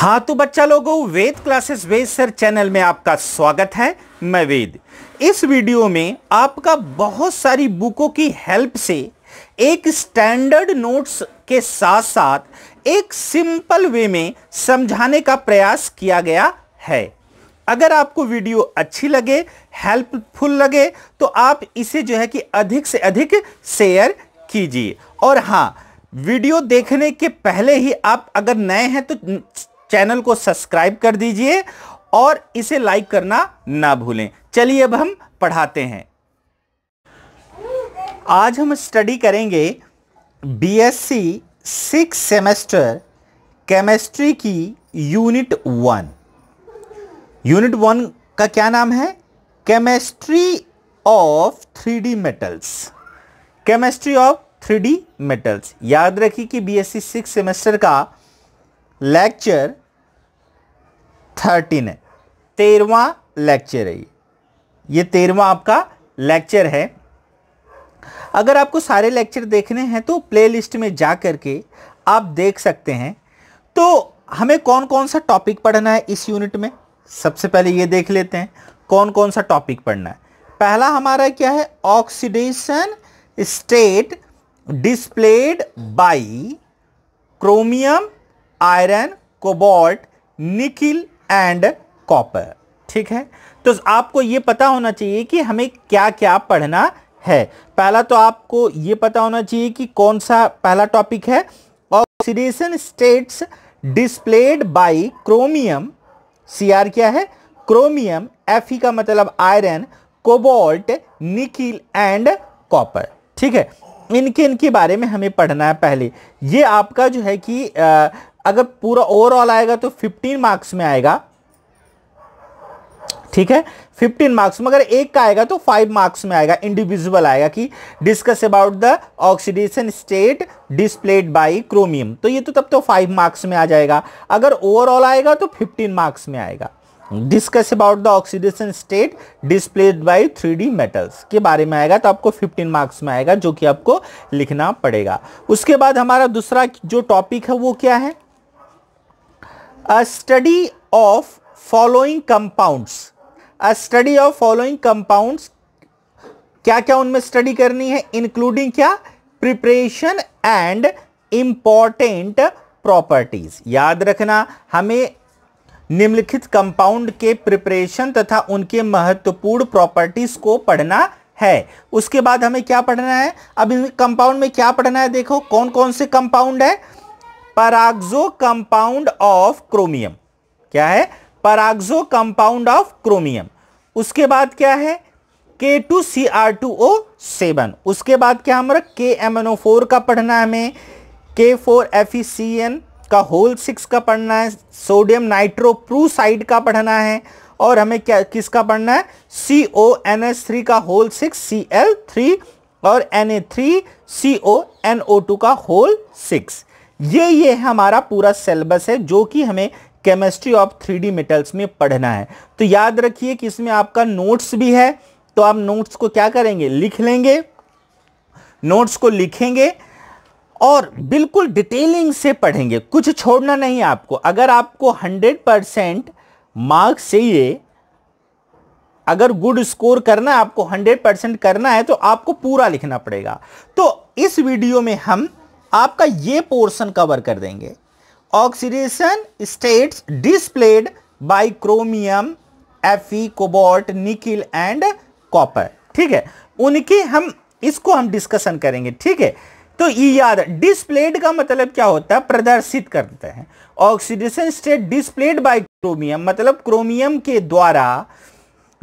हाँ तो बच्चा लोगों Ved classes Ved sir channel में आपका स्वागत है मैं वेद इस वीडियो में आपका बहुत सारी बुकों की हेल्प से एक स्टैंडर्ड नोट्स के साथ साथ एक सिंपल वे में समझाने का प्रयास किया गया है अगर आपको वीडियो अच्छी लगे हेल्पफुल लगे तो आप इसे जो है कि अधिक से अधिक शेयर कीजिए और हाँ वीडियो देखने के पहले ही आप अगर नए हैं तो चैनल को सब्सक्राइब कर दीजिए और इसे लाइक करना ना भूलें चलिए अब हम पढ़ाते हैं आज हम स्टडी करेंगे बीएससी सिक्स सेमेस्टर केमिस्ट्री की यूनिट वन यूनिट वन का क्या नाम है chemistry of three metals chemistry of three metals याद रखिए कि बीएससी सिक्स सेमेस्टर का लेक्चर थर्टीन है तेरवा लेक्चर है ये ये तेरवा आपका लेक्चर है अगर आपको सारे लेक्चर देखने हैं तो प्लेलिस्ट में जा कर के आप देख सकते हैं तो हमें कौन कौन सा टॉपिक पढ़ना है इस यूनिट में सबसे पहले ये देख लेते हैं कौन कौन सा टॉपिक पढ़ना है पहला हमारा क्या है oxidation state displayed by chromium iron cobalt nickel and copper ठीक है तो आपको ये पता होना चाहिए कि हमें क्या क्या पढ़ना है पहला तो आपको ये पता होना चाहिए कि कौन सा पहला टॉपिक है oxidation states displayed by chromium CR क्या है क्रोमियम एफ का मतलब iron cobalt nickel and copper ठीक है इनके इनके बारे में हमें पढ़ना है पहले ये आपका जो है कि अगर पूरा ओवरऑल आएगा तो 15 मार्क्स में आएगा ठीक है 15 मार्क्स में अगर एक का आएगा तो 5 मार्क्स में आएगा इंडिविजुअल आएगा कि discuss about the oxidation state displayed by chromium तो ये तो तब तो 5 मार्क्स में आ जाएगा अगर ओवरऑल आएगा तो 15 मार्क्स में आएगा discuss about the oxidation state displayed by three metals के बारे में आएगा तो आपको 15 मार्क्स में आएगा जो कि आपको लिखना पड़ेगा उसके बाद हमारा दूसरा जो टॉपिक है वो क्या है a study of following compounds a study of following compounds क्या क्या उनमें स्टडी करनी है इंक्लूडिंग क्या प्रिपरेशन एंड इम्पॉर्टेंट प्रॉपर्टीज याद रखना हमें निम्नलिखित कंपाउंड के प्रिपरेशन तथा उनके महत्वपूर्ण प्रॉपर्टीज को पढ़ना है उसके बाद हमें क्या पढ़ना है अभी कंपाउंड में क्या पढ़ना है देखो कौन कौन से कंपाउंड है पराग्जो कंपाउंड ऑफ क्रोमियम क्या है पराग्जो कंपाउंड ऑफ क्रोमियम उसके बाद क्या है K two C R two O seven उसके बाद क्या हमारा के एम एन ओ फोर का पढ़ना है हमें K four F E C N का होल सिक्स का पढ़ना है सोडियम नाइट्रोप्रूसाइड का पढ़ना है और हमें क्या किसका पढ़ना है C O N S three का whole six C L three और N A three C O N O two का होल सिक्स ये ये हमारा पूरा सिलेबस है जो कि हमें केमिस्ट्री ऑफ थ्री मेटल्स में पढ़ना है तो याद रखिए कि इसमें आपका नोट्स भी है तो आप नोट्स को क्या करेंगे लिख लेंगे नोट्स को लिखेंगे और बिल्कुल डिटेलिंग से पढ़ेंगे कुछ छोड़ना नहीं आपको अगर आपको 100 परसेंट मार्क्स चाहिए अगर गुड स्कोर करना है आपको 100 परसेंट करना है तो आपको पूरा लिखना पड़ेगा तो इस वीडियो में हम आपका ये पोर्शन कवर कर देंगे oxidation states displayed by chromium F E cobalt nickel and copper ठीक है उनकी हम इसको हम डिस्कशन करेंगे ठीक है तो ये याद डिस्प्लेड का मतलब क्या होता है प्रदर्शित करते हैं oxidation state displayed by chromium मतलब क्रोमियम के द्वारा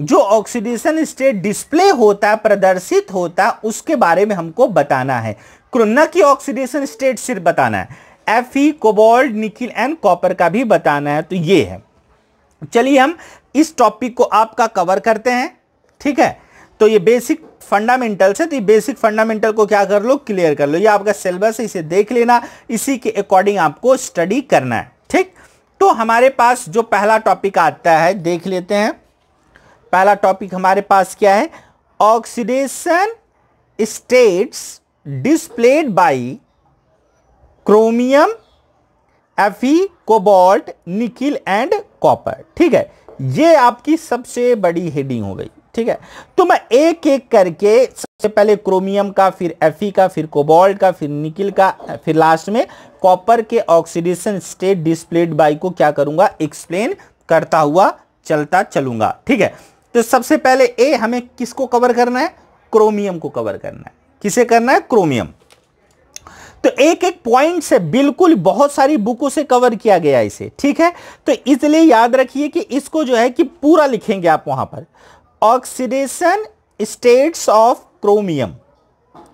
जो ऑक्सीडेशन स्टेट डिस्प्ले होता है प्रदर्शित होता है उसके बारे में हमको बताना है क्रोना की ऑक्सीडेशन स्टेट सिर्फ बताना है F E cobalt nickel and copper का भी बताना है तो ये है चलिए हम इस टॉपिक को आपका कवर करते हैं ठीक है तो ये बेसिक फंडामेंटल से तो ये बेसिक फंडामेंटल को क्या कर लो क्लियर कर लो ये आपका सिलेबस है इसे देख लेना इसी के अकॉर्डिंग आपको स्टडी करना है ठीक तो हमारे पास जो पहला टॉपिक आता है देख लेते हैं पहला टॉपिक हमारे पास क्या है oxidation states displayed by chromium F E cobalt, nickel and copper ठीक है ये आपकी सबसे बड़ी हेडिंग हो गई ठीक है तो मैं एक एक करके सबसे पहले क्रोमियम का फिर एफी का फिर कोबाल्ट का फिर निकिल का फिर लास्ट में कॉपर के ऑक्सीडेशन स्टेट डिस्प्लेड बाई को क्या करूंगा एक्सप्लेन करता हुआ चलता चलूंगा ठीक है तो सबसे पहले ए हमें किसको कवर करना है क्रोमियम को कवर करना है किसे करना है क्रोमियम तो एक एक पॉइंट से बिल्कुल बहुत सारी बुकों से कवर किया गया इसे ठीक है तो इसलिए याद रखिए कि इसको जो है कि पूरा लिखेंगे आप वहां पर ऑक्सीडेशन स्टेट्स ऑफ क्रोमियम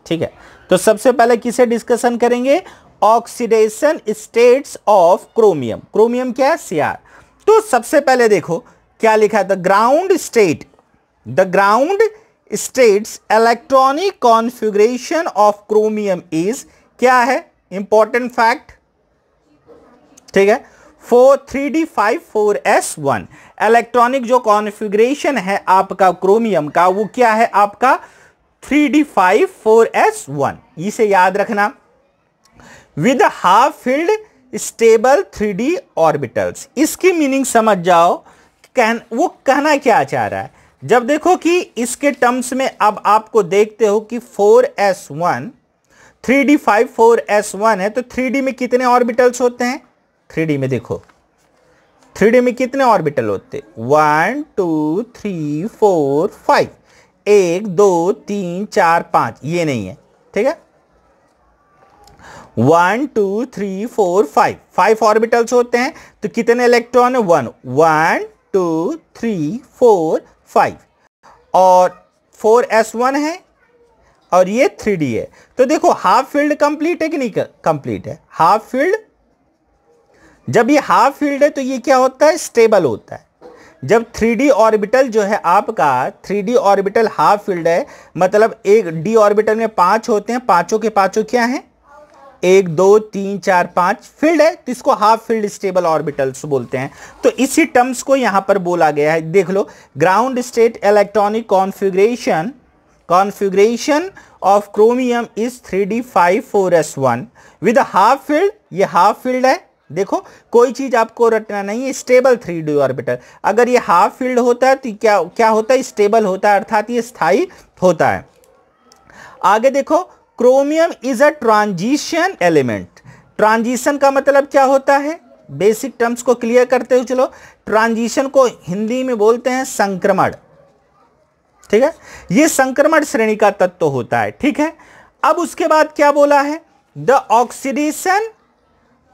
ठीक है तो सबसे पहले किसे डिस्कशन करेंगे oxidation states of chromium chromium क्या है सीआर तो सबसे पहले देखो क्या लिखा है the ground state the ground states electronic configuration of chromium is क्या है इंपॉर्टेंट फैक्ट ठीक है four three D five four S one electronic जो कॉन्फ़िगरेशन है आपका क्रोमियम का वो क्या है आपका three D five four S one इसे याद रखना with half filled stable three D orbitals इसकी मीनिंग समझ जाओ कह, वो कहना क्या चाह रहा है जब देखो कि इसके टर्म्स में अब आपको देखते हो कि 4s1 3d5 4s1 है तो 3d में कितने ऑर्बिटल्स होते हैं 3d में देखो 3d में कितने ऑर्बिटल होते one two three four five एक दो तीन चार पांच ये नहीं है ठीक है one two three four five five orbitals होते हैं तो कितने इलेक्ट्रॉन है one one two three four five और फोर एस वन है और ये थ्री डी है तो देखो हाफ फील्ड कंप्लीट है कि नहीं कंप्लीट है हाफ फील्ड जब ये हाफ फील्ड है तो ये क्या होता है स्टेबल होता है जब थ्री डी ऑर्बिटल जो है आपका three D orbital half filled है मतलब एक डी ऑर्बिटल में पांच होते हैं पांचों के पांचों क्या हैं एक दो तीन चार पांच फील्ड है तो इसको हाफ फील्ड स्टेबल ऑर्बिटल्स बोलते हैं तो इसी टर्म्स को यहां पर बोला गया है देख लो ground state electronic configuration configuration of chromium is three D five four S one with half filled ये हाफ फील्ड है देखो कोई चीज़ आपको रटना नहीं है स्टेबल थ्री डी ऑर्बिटल अगर ये हाफ फील्ड होता है तो क्या क्या होता है स्टेबल होता है अर्थात ये स्थायी होता है आगे देखो chromium is a transition element transition का मतलब क्या होता है बेसिक टर्म्स को क्लियर करते हुए चलो ट्रांजिशन को हिंदी में बोलते हैं संक्रमण ठीक है यह संक्रमण श्रेणी का तत्व होता है ठीक है अब उसके बाद क्या बोला है the oxidation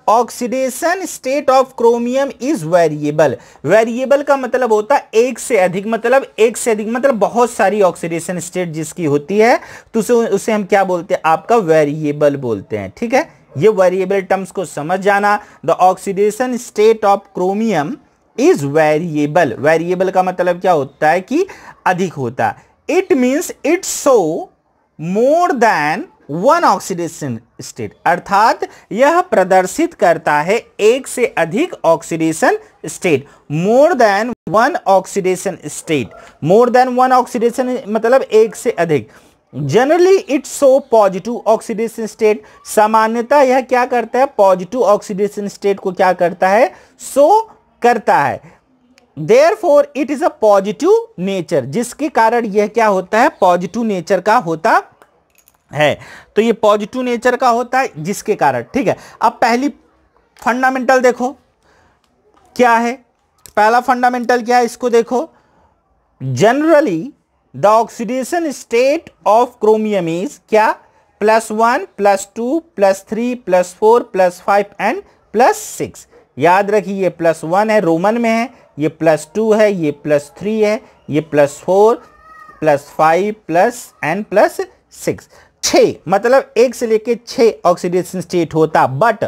oxidation state of chromium is variable variable का मतलब होता है एक से अधिक मतलब एक से अधिक मतलब बहुत सारी ऑक्सीडेशन स्टेट जिसकी होती है तो उसे उसे हम क्या बोलते हैं आपका वेरिएबल बोलते हैं ठीक है ये वेरिएबल टर्म्स को समझ जाना the oxidation state of chromium is variable variable का मतलब क्या होता है कि अधिक होता है it means it's so more than one oxidation state अर्थात यह प्रदर्शित करता है एक से अधिक oxidation state more than one oxidation state more than one oxidation मतलब एक से अधिक generally it so positive oxidation state सामान्यतः यह क्या करता है पॉजिटिव ऑक्सीडेशन स्टेट को क्या करता है सो so करता है therefore it is a positive nature जिसके कारण यह क्या होता है पॉजिटिव नेचर का होता है तो ये पॉजिटिव नेचर का होता है जिसके कारण ठीक है अब पहली फंडामेंटल देखो क्या है पहला फंडामेंटल क्या है इसको देखो generally the oxidation state of chromium is क्या plus one plus two plus three plus four plus five and plus six याद रखिए ये प्लस वन है रोमन में है ये प्लस टू है ये प्लस थ्री है ये plus four plus five plus and plus six छ मतलब एक से लेके छ ऑक्सीडेशन स्टेट होता बट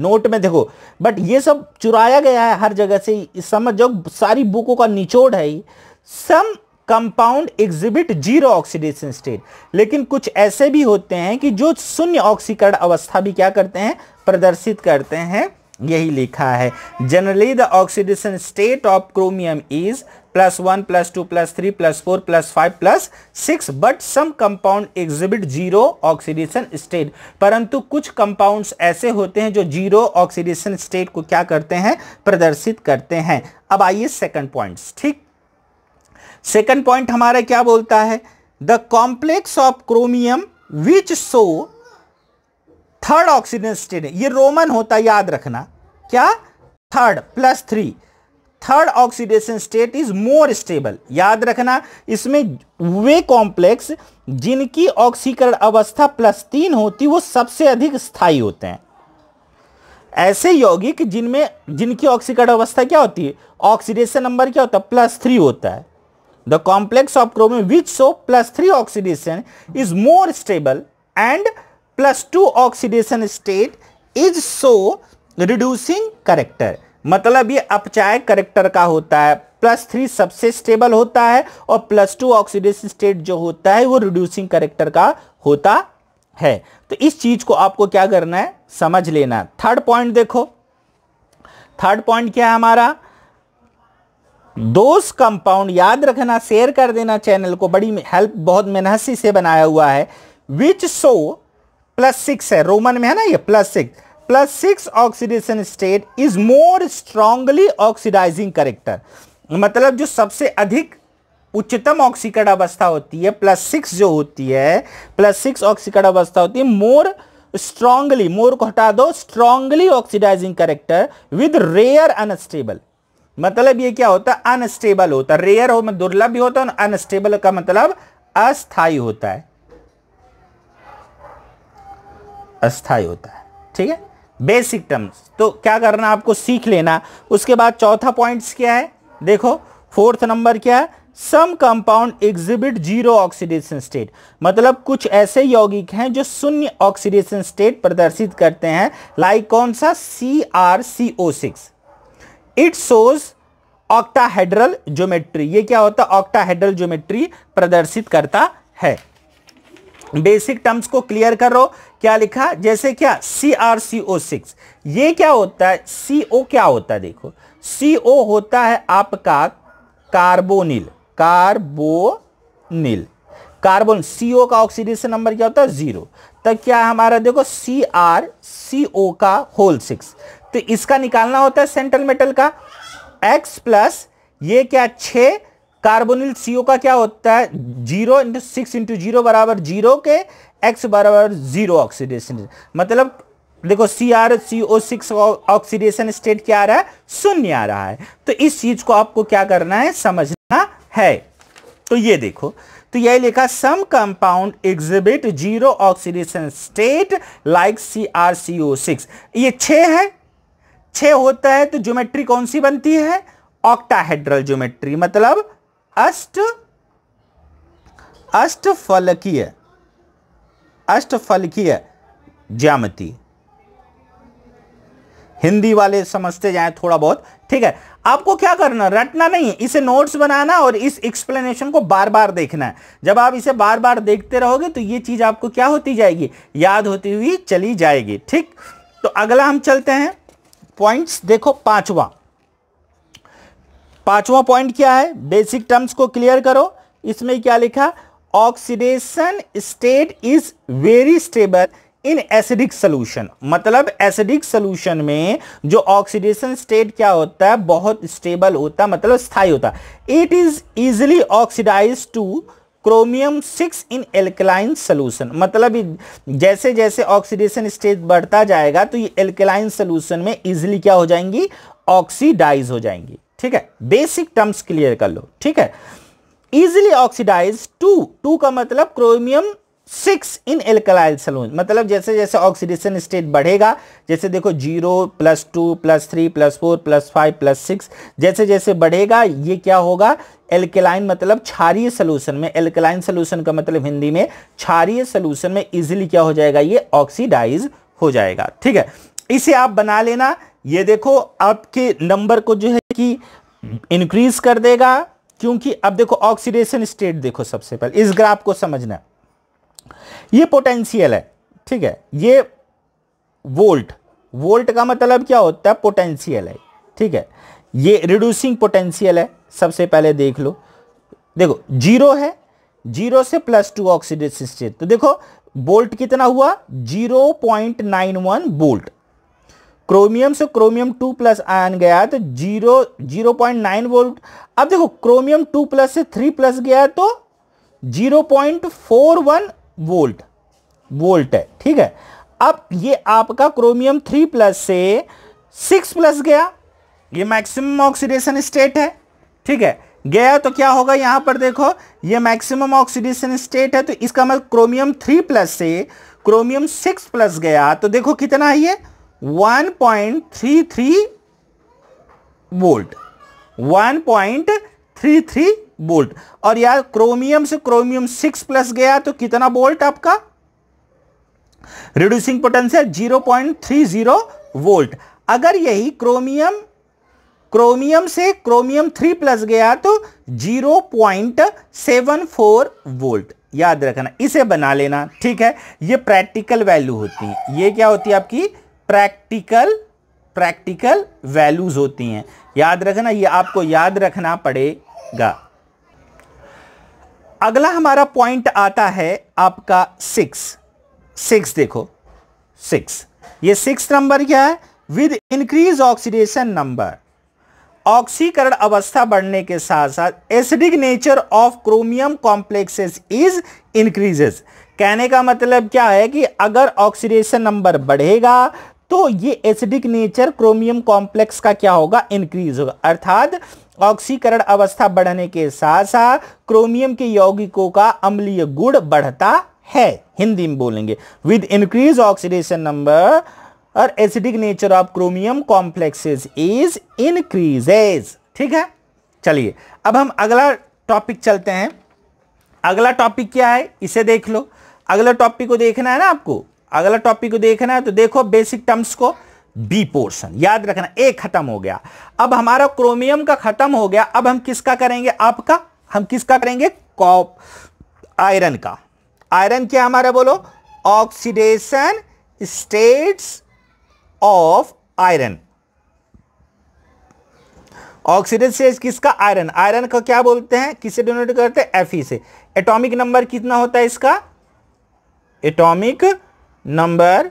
नोट में देखो बट ये सब चुराया गया है हर जगह से समझ जाओ सारी बुकों का निचोड़ है some compound exhibit zero oxidation state लेकिन कुछ ऐसे भी होते हैं कि जो शून्य ऑक्सीकरण अवस्था भी क्या करते हैं प्रदर्शित करते हैं यही लिखा है generally the oxidation state of chromium is plus one plus two plus three plus four plus five plus six but some compound exhibit zero oxidation state परंतु कुछ कंपाउंड्स ऐसे होते हैं जो जीरो ऑक्सीडेशन स्टेट को क्या करते हैं प्रदर्शित करते हैं अब आइए सेकंड पॉइंट ठीक सेकंड पॉइंट हमारा क्या बोलता है the complex of chromium which show third oxygen state है ये रोमन होता याद रखना क्या third plus three third oxidation state is more stable याद रखना इसमें वे कॉम्प्लेक्स जिनकी ऑक्सीकरण अवस्था प्लस तीन होती वो सबसे अधिक स्थायी होते हैं ऐसे यौगिक जिनमें जिनकी ऑक्सीकरण अवस्था क्या होती है ऑक्सीडेशन नंबर क्या होता है प्लस थ्री होता है the complex of chromium which so plus three oxidation is more stable and plus two oxidation state is so reducing character मतलब ये अपचायक करेक्टर का होता है प्लस थ्री सबसे स्टेबल होता है और प्लस टू ऑक्सीडेशन स्टेट जो होता है वो रिड्यूसिंग करेक्टर का होता है तो इस चीज को आपको क्या करना है समझ लेना थर्ड पॉइंट देखो थर्ड पॉइंट क्या है हमारा दोस्त कंपाउंड याद रखना शेयर कर देना चैनल को बड़ी हेल्प बहुत मेहनत से बनाया हुआ है विच सो प्लस सिक्स है रोमन में है ना ये plus six plus six oxidation state is more strongly oxidising character मतलब जो सबसे अधिक उच्चतम ऑक्सीकरण अवस्था होती है प्लस सिक्स जो होती है प्लस सिक्स ऑक्सीकरण अवस्था होती है मोर स्ट्रांगली मोर को हटा दो strongly oxidising character with rare unstable मतलब ये क्या होता है अनस्टेबल होता है रेयर हो मतलब दुर्लभ भी होता है अनस्टेबल का मतलब अस्थायी होता है अस्थाई होता है ठीक है बेसिक टर्म्स तो क्या करना आपको सीख लेना उसके बाद चौथा पॉइंट्स क्या है देखो फोर्थ नंबर क्या है some compound exhibit zero oxidation state मतलब कुछ ऐसे यौगिक हैं जो शून्य ऑक्सीडेशन स्टेट प्रदर्शित करते हैं लाइक कौन सा C R C O six it shows octahedral geometry ये क्या होता है ऑक्टाहेड्रल ज्योमेट्री प्रदर्शित करता है बेसिक टर्म्स को क्लियर करो क्या लिखा जैसे क्या सी आर सी ओ सिक्स ये क्या होता है सी ओ क्या होता है देखो सी ओ होता है आपका carbonyl carbonyl carbon C O का ऑक्सीडेशन नंबर क्या होता है जीरो तो तब क्या हमारा देखो सी आर सी ओ का होल सिक्स तो इसका निकालना होता है सेंट्रल मेटल का एक्स प्लस ये क्या छः कार्बोनिल सीओ का क्या होता है zero into six into zero बराबर जीरो के एक्स बराबर जीरो ऑक्सीडेशन मतलब देखो C R C O six oxidation state क्या आ रहा है शून्य आ रहा है तो इस चीज को आपको क्या करना है समझना है तो ये देखो तो यही लिखा some compound exhibit zero oxidation state like C R C O six ये छे है छ होता है तो ज्योमेट्री कौन सी बनती है ऑक्टाहेड्रल ज्योमेट्री मतलब अष्ट अष्टफलकीय अष्टफलकीय ज्यामति हिंदी वाले समझते जाए थोड़ा बहुत ठीक है आपको क्या करना रटना नहीं है इसे नोट्स बनाना और इस एक्सप्लेनेशन को बार बार देखना है जब आप इसे बार बार देखते रहोगे तो ये चीज़ आपको क्या होती जाएगी याद होती हुई चली जाएगी ठीक तो अगला हम चलते हैं पॉइंट्स देखो पांचवा पांचवा पॉइंट क्या है बेसिक टर्म्स को क्लियर करो इसमें क्या लिखा oxidation state is very stable in acidic solution मतलब एसिडिक सोल्यूशन में जो ऑक्सीडेशन स्टेट क्या होता है बहुत स्टेबल होता है मतलब स्थायी होता है it is easily oxidise to chromium six in alkaline solution मतलब जैसे जैसे ऑक्सीडेशन स्टेट बढ़ता जाएगा तो ये एल्कलाइन सोल्यूशन में इजिली क्या हो जाएंगी ऑक्सीडाइज हो जाएंगी ठीक है बेसिक टर्म्स क्लियर कर लो ठीक है इजिली ऑक्सीडाइज टू टू का मतलब क्रोमियम सिक्स इन एल्कलाइल सलून मतलब जैसे जैसे ऑक्सीडेशन स्टेट बढ़ेगा जैसे देखो zero plus two plus three plus four plus five plus six जैसे जैसे बढ़ेगा ये क्या होगा एल्केलाइन मतलब क्षारीय सलूशन में एल्केलाइन सलूशन का मतलब हिंदी में क्षारीय सलूशन में इजिली क्या हो जाएगा ये ऑक्सीडाइज हो जाएगा ठीक है इसे आप बना लेना ये देखो आपके नंबर को जो है कि इंक्रीज कर देगा क्योंकि अब देखो ऑक्सीडेशन स्टेट देखो सबसे पहले इस ग्राफ को समझना ये पोटेंशियल है ठीक है ये वोल्ट वोल्ट का मतलब क्या होता है पोटेंशियल है ठीक है ये रिड्यूसिंग पोटेंशियल है सबसे पहले देख लो देखो जीरो है जीरो से प्लस टू ऑक्सीडेशन स्टेट तो देखो बोल्ट कितना हुआ zero point nine one volt chromium से क्रोमियम टू प्लस आयन गया तो zero zero point nine volt अब देखो क्रोमियम टू प्लस से थ्री प्लस गया तो zero point four one volt volt है ठीक है अब ये आपका क्रोमियम थ्री प्लस से सिक्स प्लस गया ये मैक्सिमम ऑक्सीडेशन स्टेट है ठीक है गया तो क्या होगा यहां पर देखो ये मैक्सिमम ऑक्सीडेशन स्टेट है तो इसका मतलब क्रोमियम थ्री प्लस से क्रोमियम सिक्स प्लस गया तो देखो कितना है ये 1.33 वोल्ट 1.33 वोल्ट और यार क्रोमियम से क्रोमियम सिक्स प्लस गया तो कितना वोल्ट आपका रिड्यूसिंग पोटेंशियल 0.30 वोल्ट अगर यही क्रोमियम क्रोमियम से क्रोमियम थ्री प्लस गया तो 0.74 वोल्ट याद रखना इसे बना लेना ठीक है ये प्रैक्टिकल वैल्यू होती है ये क्या होती है आपकी प्रैक्टिकल प्रैक्टिकल वैल्यूज होती हैं याद रखना ये आपको याद रखना पड़ेगा अगला हमारा पॉइंट आता है आपका सिक्स सिक्स देखो सिक्स ये सिक्स नंबर क्या है विद इंक्रीज ऑक्सीडेशन नंबर ऑक्सीकरण अवस्था बढ़ने के साथ साथ acidic nature of chromium complexes is increases कहने का मतलब क्या है कि अगर ऑक्सीडेशन नंबर बढ़ेगा तो ये एसिडिक नेचर क्रोमियम कॉम्प्लेक्स का क्या होगा इंक्रीज होगा अर्थात ऑक्सीकरण अवस्था बढ़ने के साथ साथ क्रोमियम के यौगिकों का अम्लीय गुण बढ़ता है हिंदी में बोलेंगे विद इंक्रीज ऑक्सीडेशन नंबर और acidic nature of chromium complexes is increases ठीक है चलिए अब हम अगला टॉपिक चलते हैं अगला टॉपिक क्या है इसे देख लो अगला टॉपिक को देखना है ना आपको अगला टॉपिक को देखना है तो देखो बेसिक टर्म्स को बी पोर्शन याद रखना ए खत्म हो गया अब हमारा क्रोमियम का खत्म हो गया अब हम किसका करेंगे आपका हम किसका करेंगे कॉप आयरन का आयरन क्या हमारा बोलो oxidation states of iron oxidation state किसका आयरन आयरन का क्या बोलते हैं किसे डोनेट करते हैं एफ से एटॉमिक नंबर कितना होता है इसका एटॉमिक नंबर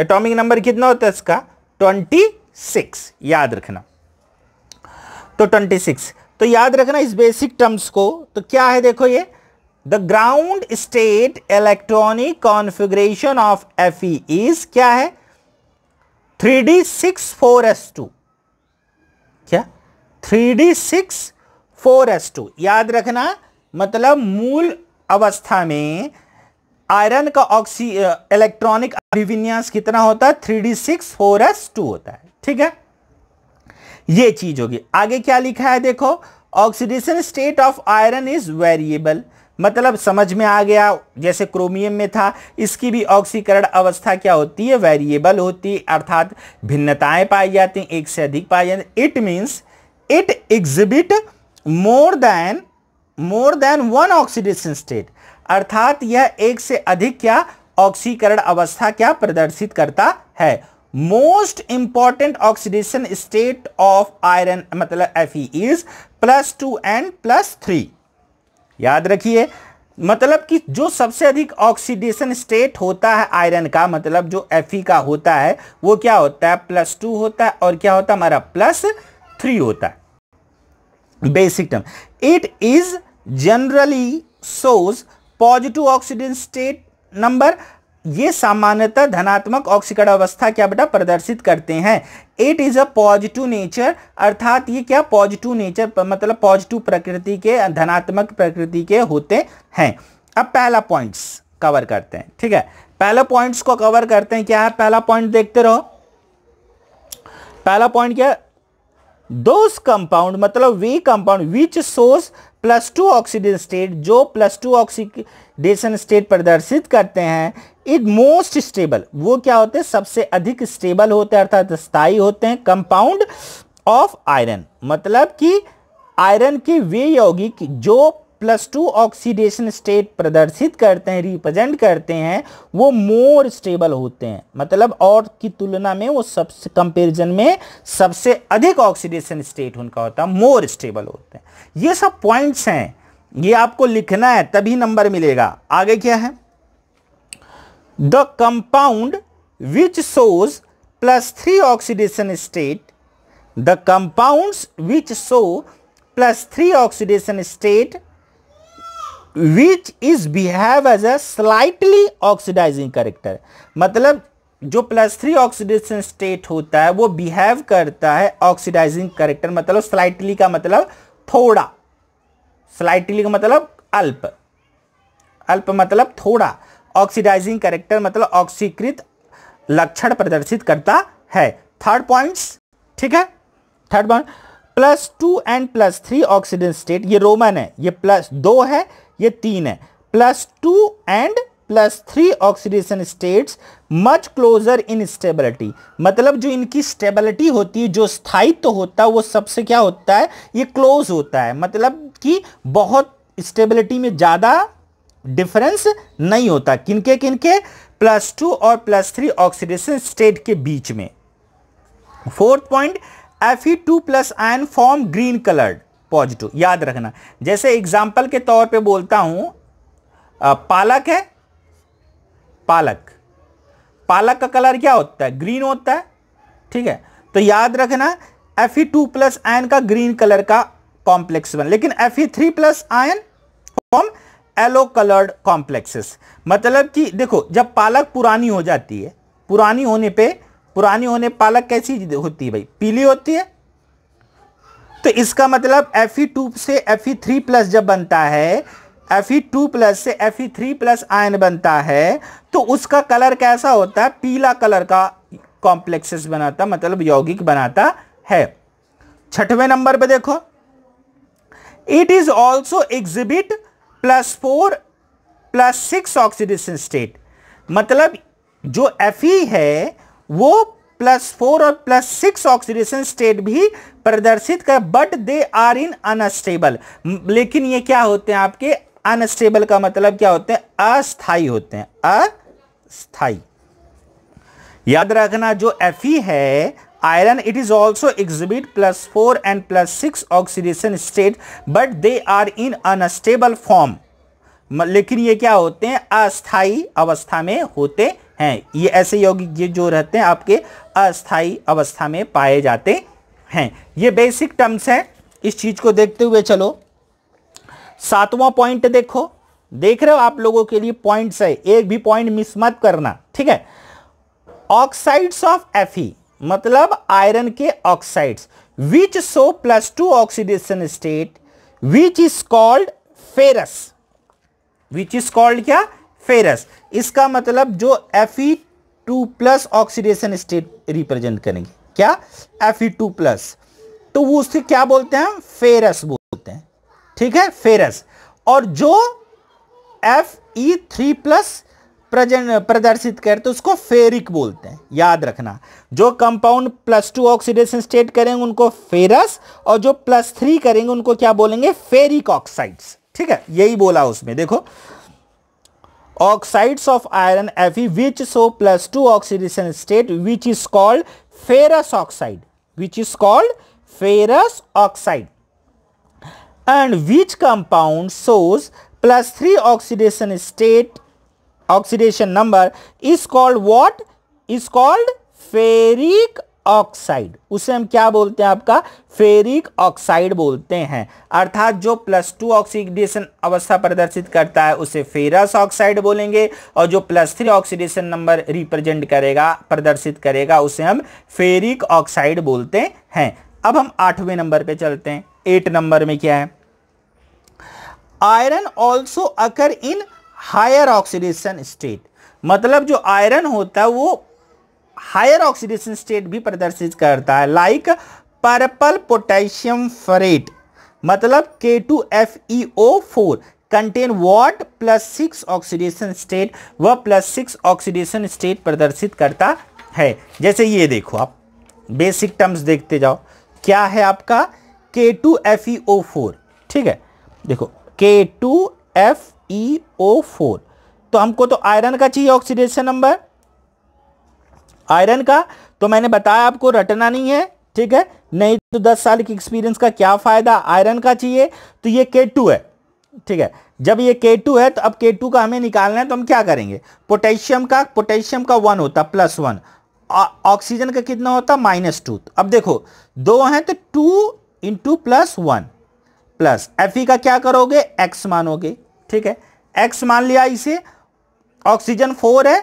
एटॉमिक नंबर कितना होता है इसका ट्वेंटी सिक्स याद रखना तो ट्वेंटी सिक्स तो याद रखना इस बेसिक टर्म्स को तो क्या है देखो ये the ground state electronic configuration of F is क्या है three D six four S two क्या three D six four S two याद रखना मतलब मूल अवस्था में आयरन का ऑक्सी इलेक्ट्रॉनिक अभिविन्यास कितना होता है three D six four S two होता है ठीक है ये चीज होगी आगे क्या लिखा है देखो oxidation state of iron is variable मतलब समझ में आ गया जैसे क्रोमियम में था इसकी भी ऑक्सीकरण अवस्था क्या होती है वेरिएबल होती है अर्थात भिन्नताएं पाई जाती हैं एक से अधिक पाई जाती it means it exhibit more than more than one oxidation state अर्थात यह एक से अधिक क्या ऑक्सीकरण अवस्था क्या प्रदर्शित करता है most important oxidation state of iron मतलब F is plus two and plus three याद रखिए मतलब कि जो सबसे अधिक ऑक्सीडेशन स्टेट होता है आयरन का मतलब जो एफ का होता है वो क्या होता है प्लस टू होता है और क्या होता है हमारा प्लस थ्री होता है basic term it is generally shows positive oxidant state number ये सामान्यतः धनात्मक ऑक्सीकरण अवस्था क्या बेटा प्रदर्शित करते हैं it is a positive nature अर्थात ये क्या पॉजिटिव नेचर मतलब पॉजिटिव प्रकृति के धनात्मक प्रकृति के होते हैं अब पहला पॉइंट्स कवर करते हैं ठीक है पहला पॉइंट्स को कवर करते हैं क्या है पहला पॉइंट देखते रहो पहला पॉइंट क्या दोस कंपाउंड मतलब वे कंपाउंड विच सोर्स प्लस टू ऑक्सीडेशन स्टेट जो प्लस टू ऑक्सीडेशन स्टेट प्रदर्शित करते हैं इट मोस्ट स्टेबल वो क्या होते हैं सबसे अधिक स्टेबल होते हैं अर्थात स्थायी होते हैं कंपाउंड ऑफ आयरन मतलब कि आयरन की वे यौगिक जो प्लस टू ऑक्सीडेशन स्टेट प्रदर्शित करते हैं रिप्रेजेंट करते हैं वो मोर स्टेबल होते हैं मतलब और की तुलना में वो सबसे कंपेरिजन में सबसे अधिक ऑक्सीडेशन स्टेट उनका होता है मोर स्टेबल होते हैं ये सब पॉइंट्स हैं ये आपको लिखना है तभी नंबर मिलेगा आगे क्या है the compound which shows plus three oxidation state the compounds which so plus three oxidation state which is behave as a slightly oxidising character मतलब जो प्लस थ्री ऑक्सीडेशन स्टेट होता है वो बिहेव करता है ऑक्सीडाइजिंग करेक्टर मतलब स्लाइटली का मतलब थोड़ा स्लाइटली का मतलब अल्प अल्प मतलब थोड़ा ऑक्सीडाइजिंग करेक्टर मतलब ऑक्सीकृत लक्षण प्रदर्शित करता है थर्ड पॉइंट्स ठीक है third point plus two and plus three oxidant state ये रोमन है ये प्लस दो है ये तीन है plus two and plus three oxidation states much closer in stability मतलब जो इनकी स्टेबिलिटी होती है जो स्थायित्व तो होता है वो सबसे क्या होता है ये क्लोज होता है मतलब कि बहुत स्टेबिलिटी में ज़्यादा डिफरेंस नहीं होता किनके किनके प्लस टू और प्लस थ्री ऑक्सीडेशन स्टेट के बीच में fourth point F E two plus ion form green coloured positive याद रखना जैसे एग्जाम्पल के तौर पे बोलता हूँ पालक है पालक पालक का कलर क्या होता है ग्रीन होता है ठीक है तो याद रखना F E two plus ion का ग्रीन कलर का कॉम्प्लेक्स बन लेकिन F E three plus ion form yellow coloured complexes मतलब कि देखो जब पालक पुरानी हो जाती है पुरानी होने पे पुरानी होने पालक कैसी होती है भाई पीली होती है तो इसका मतलब एफ ई टू से एफ ई थ्री प्लस जब बनता है एफ ई टू प्लस से F E three plus ion बनता है तो उसका कलर कैसा होता है पीला कलर का कॉम्प्लेक्सेस बनाता मतलब यौगिक बनाता है छठवें नंबर पर देखो it is also exhibit plus four plus six oxidation state मतलब जो एफ है वो प्लस फोर और प्लस सिक्स ऑक्सीडेशन स्टेट भी प्रदर्शित कर but they are in unstable लेकिन ये क्या होते हैं आपके अनस्टेबल का मतलब क्या होते हैं अस्थाई होते हैं अस्थाई याद रखना जो एफ है iron it is also exhibit plus four and plus six oxidation state but they are in unstable form लेकिन ये क्या होते हैं अस्थाई अवस्था में होते हैं हैं ये ऐसे यौगिक ये जो रहते हैं आपके अस्थाई अवस्था में पाए जाते हैं ये बेसिक टर्म्स हैं इस चीज़ को देखते हुए चलो सातवां पॉइंट देखो देख रहे हो आप लोगों के लिए पॉइंट्स है एक भी पॉइंट मिस मत करना ठीक है ऑक्साइड्स ऑफ एफी मतलब आयरन के oxides which so plus two oxidation state which is called ferrous which is called क्या फेरस इसका मतलब जो F E two plus oxidation state represent करेंगे क्या एफ ई टू प्लस तो वो उसके क्या बोलते हैं फेरस बोलते हैं ठीक है फेरस और जो F E three plus present प्रदर्शित करते तो उसको फेरिक बोलते हैं याद रखना जो compound plus two oxidation state करेंगे उनको फेरस और जो प्लस थ्री करेंगे उनको क्या बोलेंगे फेरिक ऑक्साइड्स ठीक है यही बोला उसमें देखो oxides of iron Fe which show plus 2 oxidation state which is called ferrous oxide which is called ferrous oxide and which compound shows plus 3 oxidation state oxidation number is called what is called ferric oxide उसे हम क्या बोलते हैं आपका ferric oxide बोलते हैं अर्थात जो प्लस टू ऑक्सीडेशन अवस्था प्रदर्शित करता है उसे फेरस ऑक्साइड बोलेंगे और जो plus three oxidation number represent करेगा प्रदर्शित करेगा उसे हम फेरिक ऑक्साइड बोलते हैं अब हम आठवें नंबर पर चलते हैं एट नंबर में क्या है iron also occur in higher oxidation state मतलब जो आयरन होता है वो हायर ऑक्सीडेशन स्टेट भी प्रदर्शित करता है लाइक पर्पल पोटेशियम फरेट मतलब K two F E O four contain what plus six oxidation state व प्लस सिक्स ऑक्सीडेशन स्टेट प्रदर्शित करता है जैसे ये देखो आप बेसिक टर्म्स देखते जाओ क्या है आपका K two F E O four ठीक है देखो K two F E O four तो हमको तो आयरन का चाहिए ऑक्सीडेशन नंबर आयरन का तो मैंने बताया आपको रटना नहीं है ठीक है नहीं तो दस साल की एक्सपीरियंस का क्या फ़ायदा आयरन का चाहिए तो ये के टू है ठीक है जब ये के टू है तो अब के टू का हमें निकालना है तो हम क्या करेंगे पोटेशियम का पोटेशियम का वन होता प्लस वन ऑक्सीजन का कितना होता माइनस टू अब देखो दो हैं तो two into plus one plus F का क्या करोगे एक्स मानोगे ठीक है एक्स मान लिया इसे ऑक्सीजन फोर है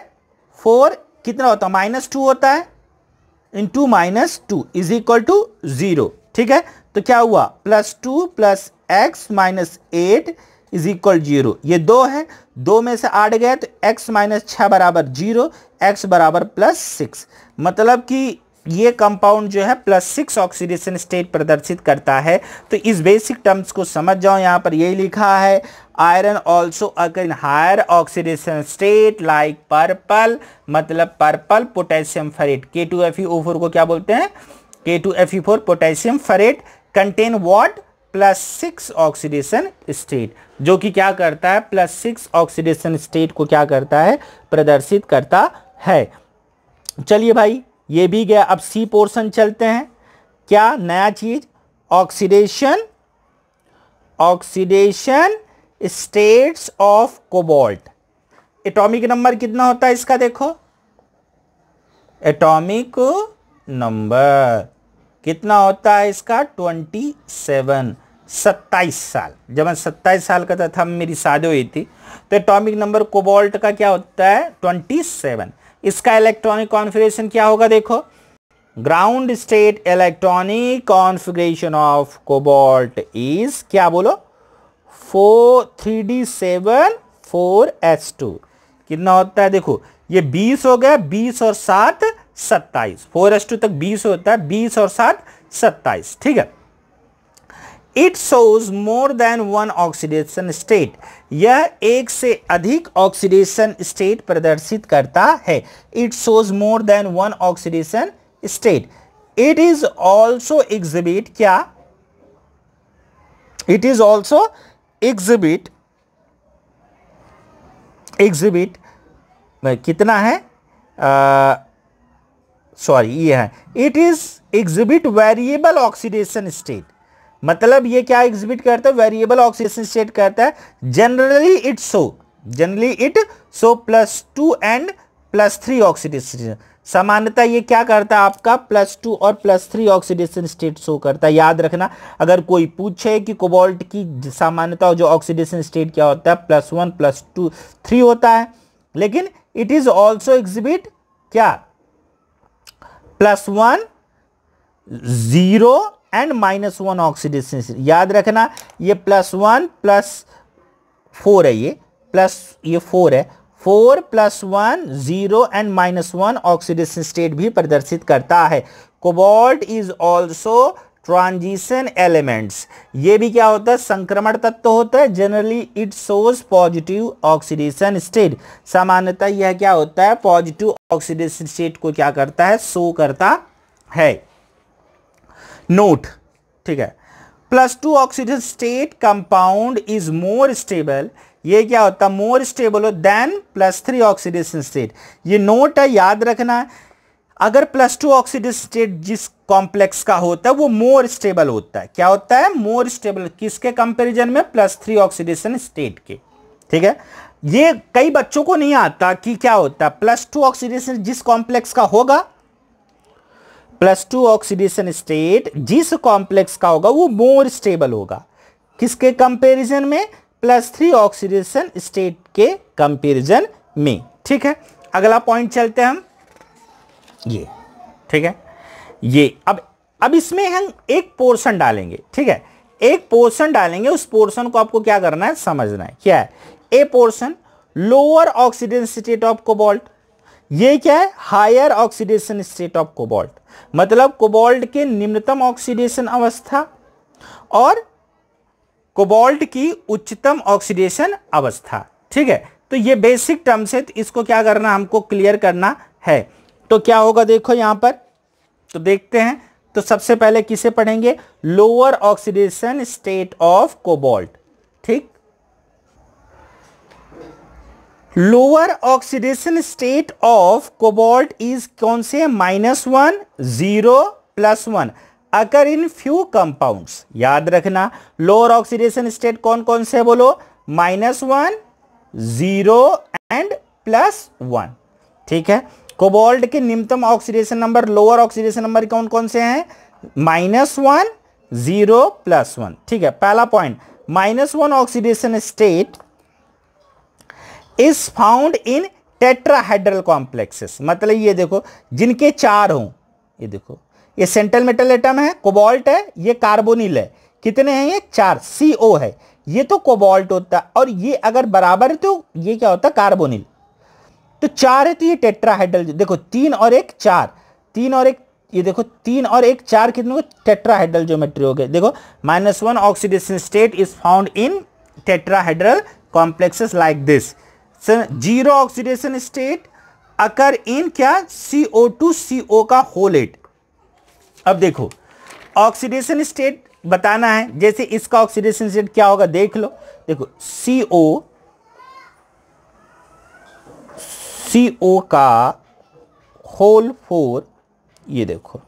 फोर कितना होता है माइनस टू होता है इन to minus two is equal to zero ठीक है तो क्या हुआ plus two plus x minus eight is equal zero ये दो है दो में से आठ गए तो एक्स माइनस छः बराबर जीरो एक्स बराबर प्लस सिक्स मतलब कि ये कंपाउंड जो है प्लस सिक्स ऑक्सीडेशन स्टेट प्रदर्शित करता है तो इस बेसिक टर्म्स को समझ जाओ यहाँ पर यही लिखा है iron also occur in higher oxidation state like purple मतलब purple potassium ferrate K two F O four को क्या बोलते हैं K two F four potassium ferrate contain what plus six oxidation state जो कि क्या करता है प्लस सिक्स ऑक्सीडेशन स्टेट को क्या करता है प्रदर्शित करता है चलिए भाई ये भी गया अब सी पोर्शन चलते हैं क्या नया चीज oxidation oxidation states of cobalt atomic number कितना होता है इसका देखो एटॉमिक नंबर कितना होता है इसका ट्वेंटी सेवन सत्ताईस साल जब मैं सत्ताईस साल का था, मेरी शादी हुई थी तो एटॉमिक नंबर कोबोल्ट का क्या होता है ट्वेंटी सेवन इसका इलेक्ट्रॉनिक कॉन्फ़िगरेशन क्या होगा देखो ground state electronic configuration of cobalt is क्या बोलो four three D seven four H two कितना होता है देखो ये बीस हो गया बीस और सात सत्ताईस फोर एस टू तक बीस होता है बीस और सात सत्ताईस ठीक है it shows more than one oxidation state यह एक से अधिक ऑक्सीडेशन स्टेट प्रदर्शित करता है it shows more than one oxidation state it is also exhibit क्या it is also exhibit exhibit कितना है सॉरी ये है it is exhibit variable oxidation state मतलब ये क्या एग्जिबिट करता है वेरिएबल ऑक्सीजन स्टेट करता है generally it shows generally it shows plus two and plus three oxidation सामान्यता ये क्या करता है आपका प्लस टू और plus three oxidation state show करता है याद रखना अगर कोई पूछे कि कोबाल्ट की सामान्यता जो ऑक्सीडेशन स्टेट क्या होता है plus one plus two three होता है लेकिन इट इज ऑल्सो एग्जिबिट क्या plus one zero and minus one oxidation याद रखना ये प्लस वन प्लस फोर है ये प्लस ये फोर है four plus one zero and minus one oxidation state भी प्रदर्शित करता है cobalt is also transition elements ये भी क्या होता है संक्रमण तत्व तो होता है generally it shows positive oxidation state सामान्यतः यह क्या होता है पॉजिटिव ऑक्सीडेशन स्टेट को क्या करता है शो करता है नोट ठीक है plus two oxygen state compound is more stable ये क्या होता है मोर स्टेबल हो than plus three oxidation state ये नोट है याद रखना अगर प्लस टू ऑक्सीडेशन स्टेट जिस कॉम्प्लेक्स का होता है वो मोर स्टेबल होता है क्या होता है मोर स्टेबल किसके कंपैरिजन में प्लस थ्री ऑक्सीडेशन स्टेट के ठीक है ये कई बच्चों को नहीं आता कि क्या होता है प्लस टू ऑक्सीडेशन जिस कॉम्प्लेक्स का होगा प्लस टू ऑक्सीडेशन स्टेट जिस कॉम्प्लेक्स का होगा वो मोर स्टेबल होगा किसके कंपैरिजन में प्लस थ्री ऑक्सीडेशन स्टेट के कंपैरिजन में ठीक है अगला पॉइंट चलते हम ये ठीक है ये अब अब इसमें हम एक पोर्शन डालेंगे ठीक है एक पोर्शन डालेंगे उस पोर्शन को आपको क्या करना है समझना है क्या है a portion lower oxidation state of cobalt ये क्या है higher oxidation state of cobalt मतलब कोबाल्ट के निम्नतम ऑक्सीडेशन अवस्था और कोबाल्ट की उच्चतम ऑक्सीडेशन अवस्था ठीक है तो ये बेसिक टर्म्स है तो इसको क्या करना हमको क्लियर करना है तो क्या होगा देखो यहां पर तो देखते हैं तो सबसे पहले किसे पढ़ेंगे lower oxidation state of cobalt lower oxidation state of cobalt is कौन से minus one zero plus one occur in few compounds याद रखना लोअर ऑक्सीडेशन स्टेट कौन कौन से बोलो minus one zero and plus one ठीक है कोबोल्ट के निम्नतम oxidation number lower oxidation number कौन कौन से हैं minus one zero plus one ठीक है पहला point minus one oxidation state is found in tetrahedral complexes मतलब ये देखो जिनके चार हों ये देखो ये सेंट्रल मेटल एटम है कोबाल्ट है ये कार्बोनिल है कितने हैं ये चार सी ओ है ये तो कोबाल्ट होता है और ये अगर बराबर है तो ये क्या होता है कार्बोनिल तो चार है तो ये टेट्राहाइड्रल देखो तीन और एक चार तीन और एक ये देखो तीन और एक चार कितने को टेट्राहाइड्रल ज्योमेट्री हो गए देखो minus one oxidation state is found in tetrahedral complexes like this zero oxidation state occur in क्या ओ टू ओ का होलेट अब देखो ऑक्सीडेशन स्टेट बताना है जैसे इसका ऑक्सीडेशन स्टेट क्या होगा देख लो देखो सी ओ का होल फोर ये देखो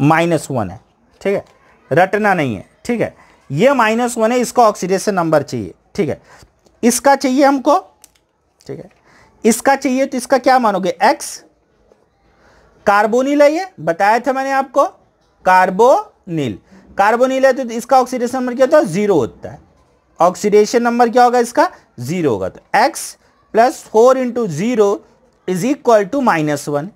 माइनस वन है ठीक है रटना नहीं है ठीक है ये माइनस वन है इसका ऑक्सीडेशन नंबर चाहिए ठीक है इसका चाहिए हमको ठीक है इसका चाहिए तो इसका क्या मानोगे एक्स कार्बोनिल है ये बताया था मैंने आपको कार्बोनिल कार्बोनिल है तो इसका ऑक्सीडेशन नंबर क्या होता है जीरो होता है ऑक्सीडेशन नंबर क्या होगा इसका जीरो होगा तो X plus four into zero is equal to minus one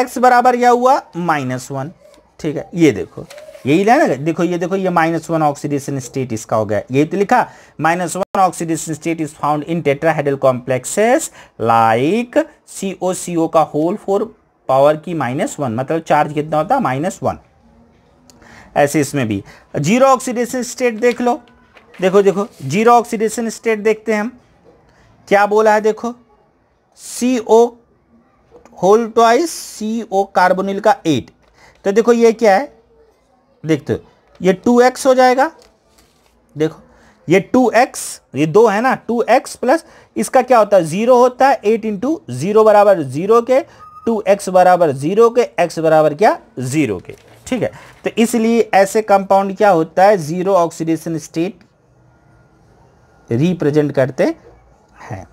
X बराबर क्या हुआ माइनस वन ठीक है ये देखो यही ना देखो ये देखो ये माइनस वन ऑक्सीडेशन स्टेट इसका हो गया यही तो लिखा minus one oxidation state is found in tetrahedral complexes like C O C O का होल फोर पावर की माइनस वन मतलब चार्ज कितना होता है माइनस वन ऐसे इसमें भी जीरो ऑक्सीडेशन स्टेट देख लो देखो देखो जीरो ऑक्सीडेशन स्टेट देखते हैं हम क्या बोला है देखो C O whole twice C O carbonyl का एट तो देखो ये क्या है देखते हो ये टू एक्स हो जाएगा देखो ये टू एक्स ये दो है ना टू एक्स प्लस इसका क्या होता है जीरो होता है एट इंटू जीरो बराबर जीरो के टू एक्स बराबर जीरो के एक्स बराबर क्या जीरो के ठीक है तो इसलिए ऐसे कंपाउंड क्या होता है जीरो ऑक्सीडेशन स्टेट रिप्रेजेंट करते हैं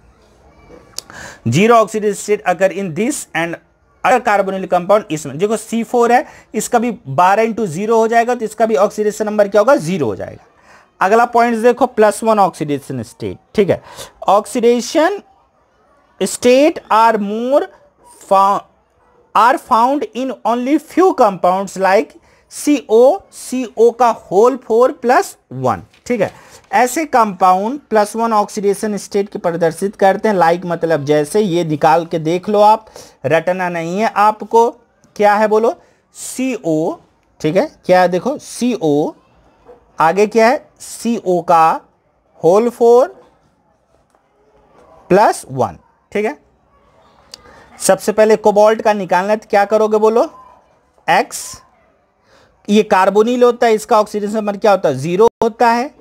जीरो ऑक्सीडेशन स्टेट अगर इन दिस एंड अगर कार्बोनिल कंपाउंड इसमें देखो C4 है इसका भी 12 इंटू जीरो हो जाएगा तो इसका भी ऑक्सीडेशन नंबर क्या होगा जीरो हो जाएगा अगला पॉइंट देखो प्लस वन ऑक्सीडेशन स्टेट ठीक है oxidation state are more are found in only few compounds like C O C O का होल फोर प्लस वन ठीक है ऐसे compound plus one oxidation state के प्रदर्शित करते हैं लाइक मतलब जैसे ये निकाल के देख लो आप रटना नहीं है आपको क्या है बोलो सी ओ ठीक है क्या है देखो सी ओ आगे क्या है सी ओ का होल फोर प्लस वन ठीक है सबसे पहले कोबाल्ट का निकालना है तो क्या करोगे बोलो एक्स ये कार्बोनिल होता है इसका ऑक्सीडेशन नंबर क्या होता है ज़ीरो होता है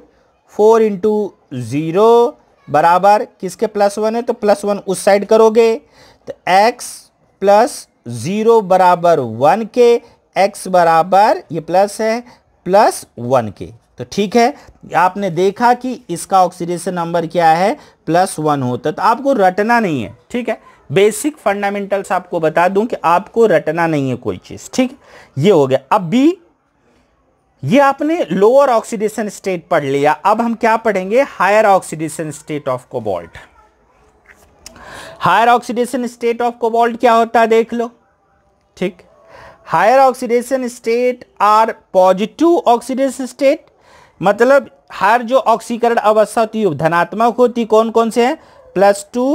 फोर इंटू ज़ीरो बराबर किसके प्लस वन है तो प्लस वन उस साइड करोगे तो एक्स प्लस ज़ीरो बराबर वन के एक्स बराबर ये प्लस है प्लस वन के तो ठीक है आपने देखा कि इसका ऑक्सीडेशन नंबर क्या है प्लस वन होता तो आपको रटना नहीं है ठीक है बेसिक फंडामेंटल्स आपको बता दूं कि आपको रटना नहीं है कोई चीज़ ठीक ये हो गया अब बी ये आपने लोअर ऑक्सीडेशन स्टेट पढ़ लिया अब हम क्या पढ़ेंगे higher oxidation state of cobalt higher oxidation state of cobalt क्या होता है देख लो ठीक higher oxidation state are positive oxidation state मतलब हर जो ऑक्सीकरण अवस्था होती है धनात्मक होती कौन कौन से हैं plus two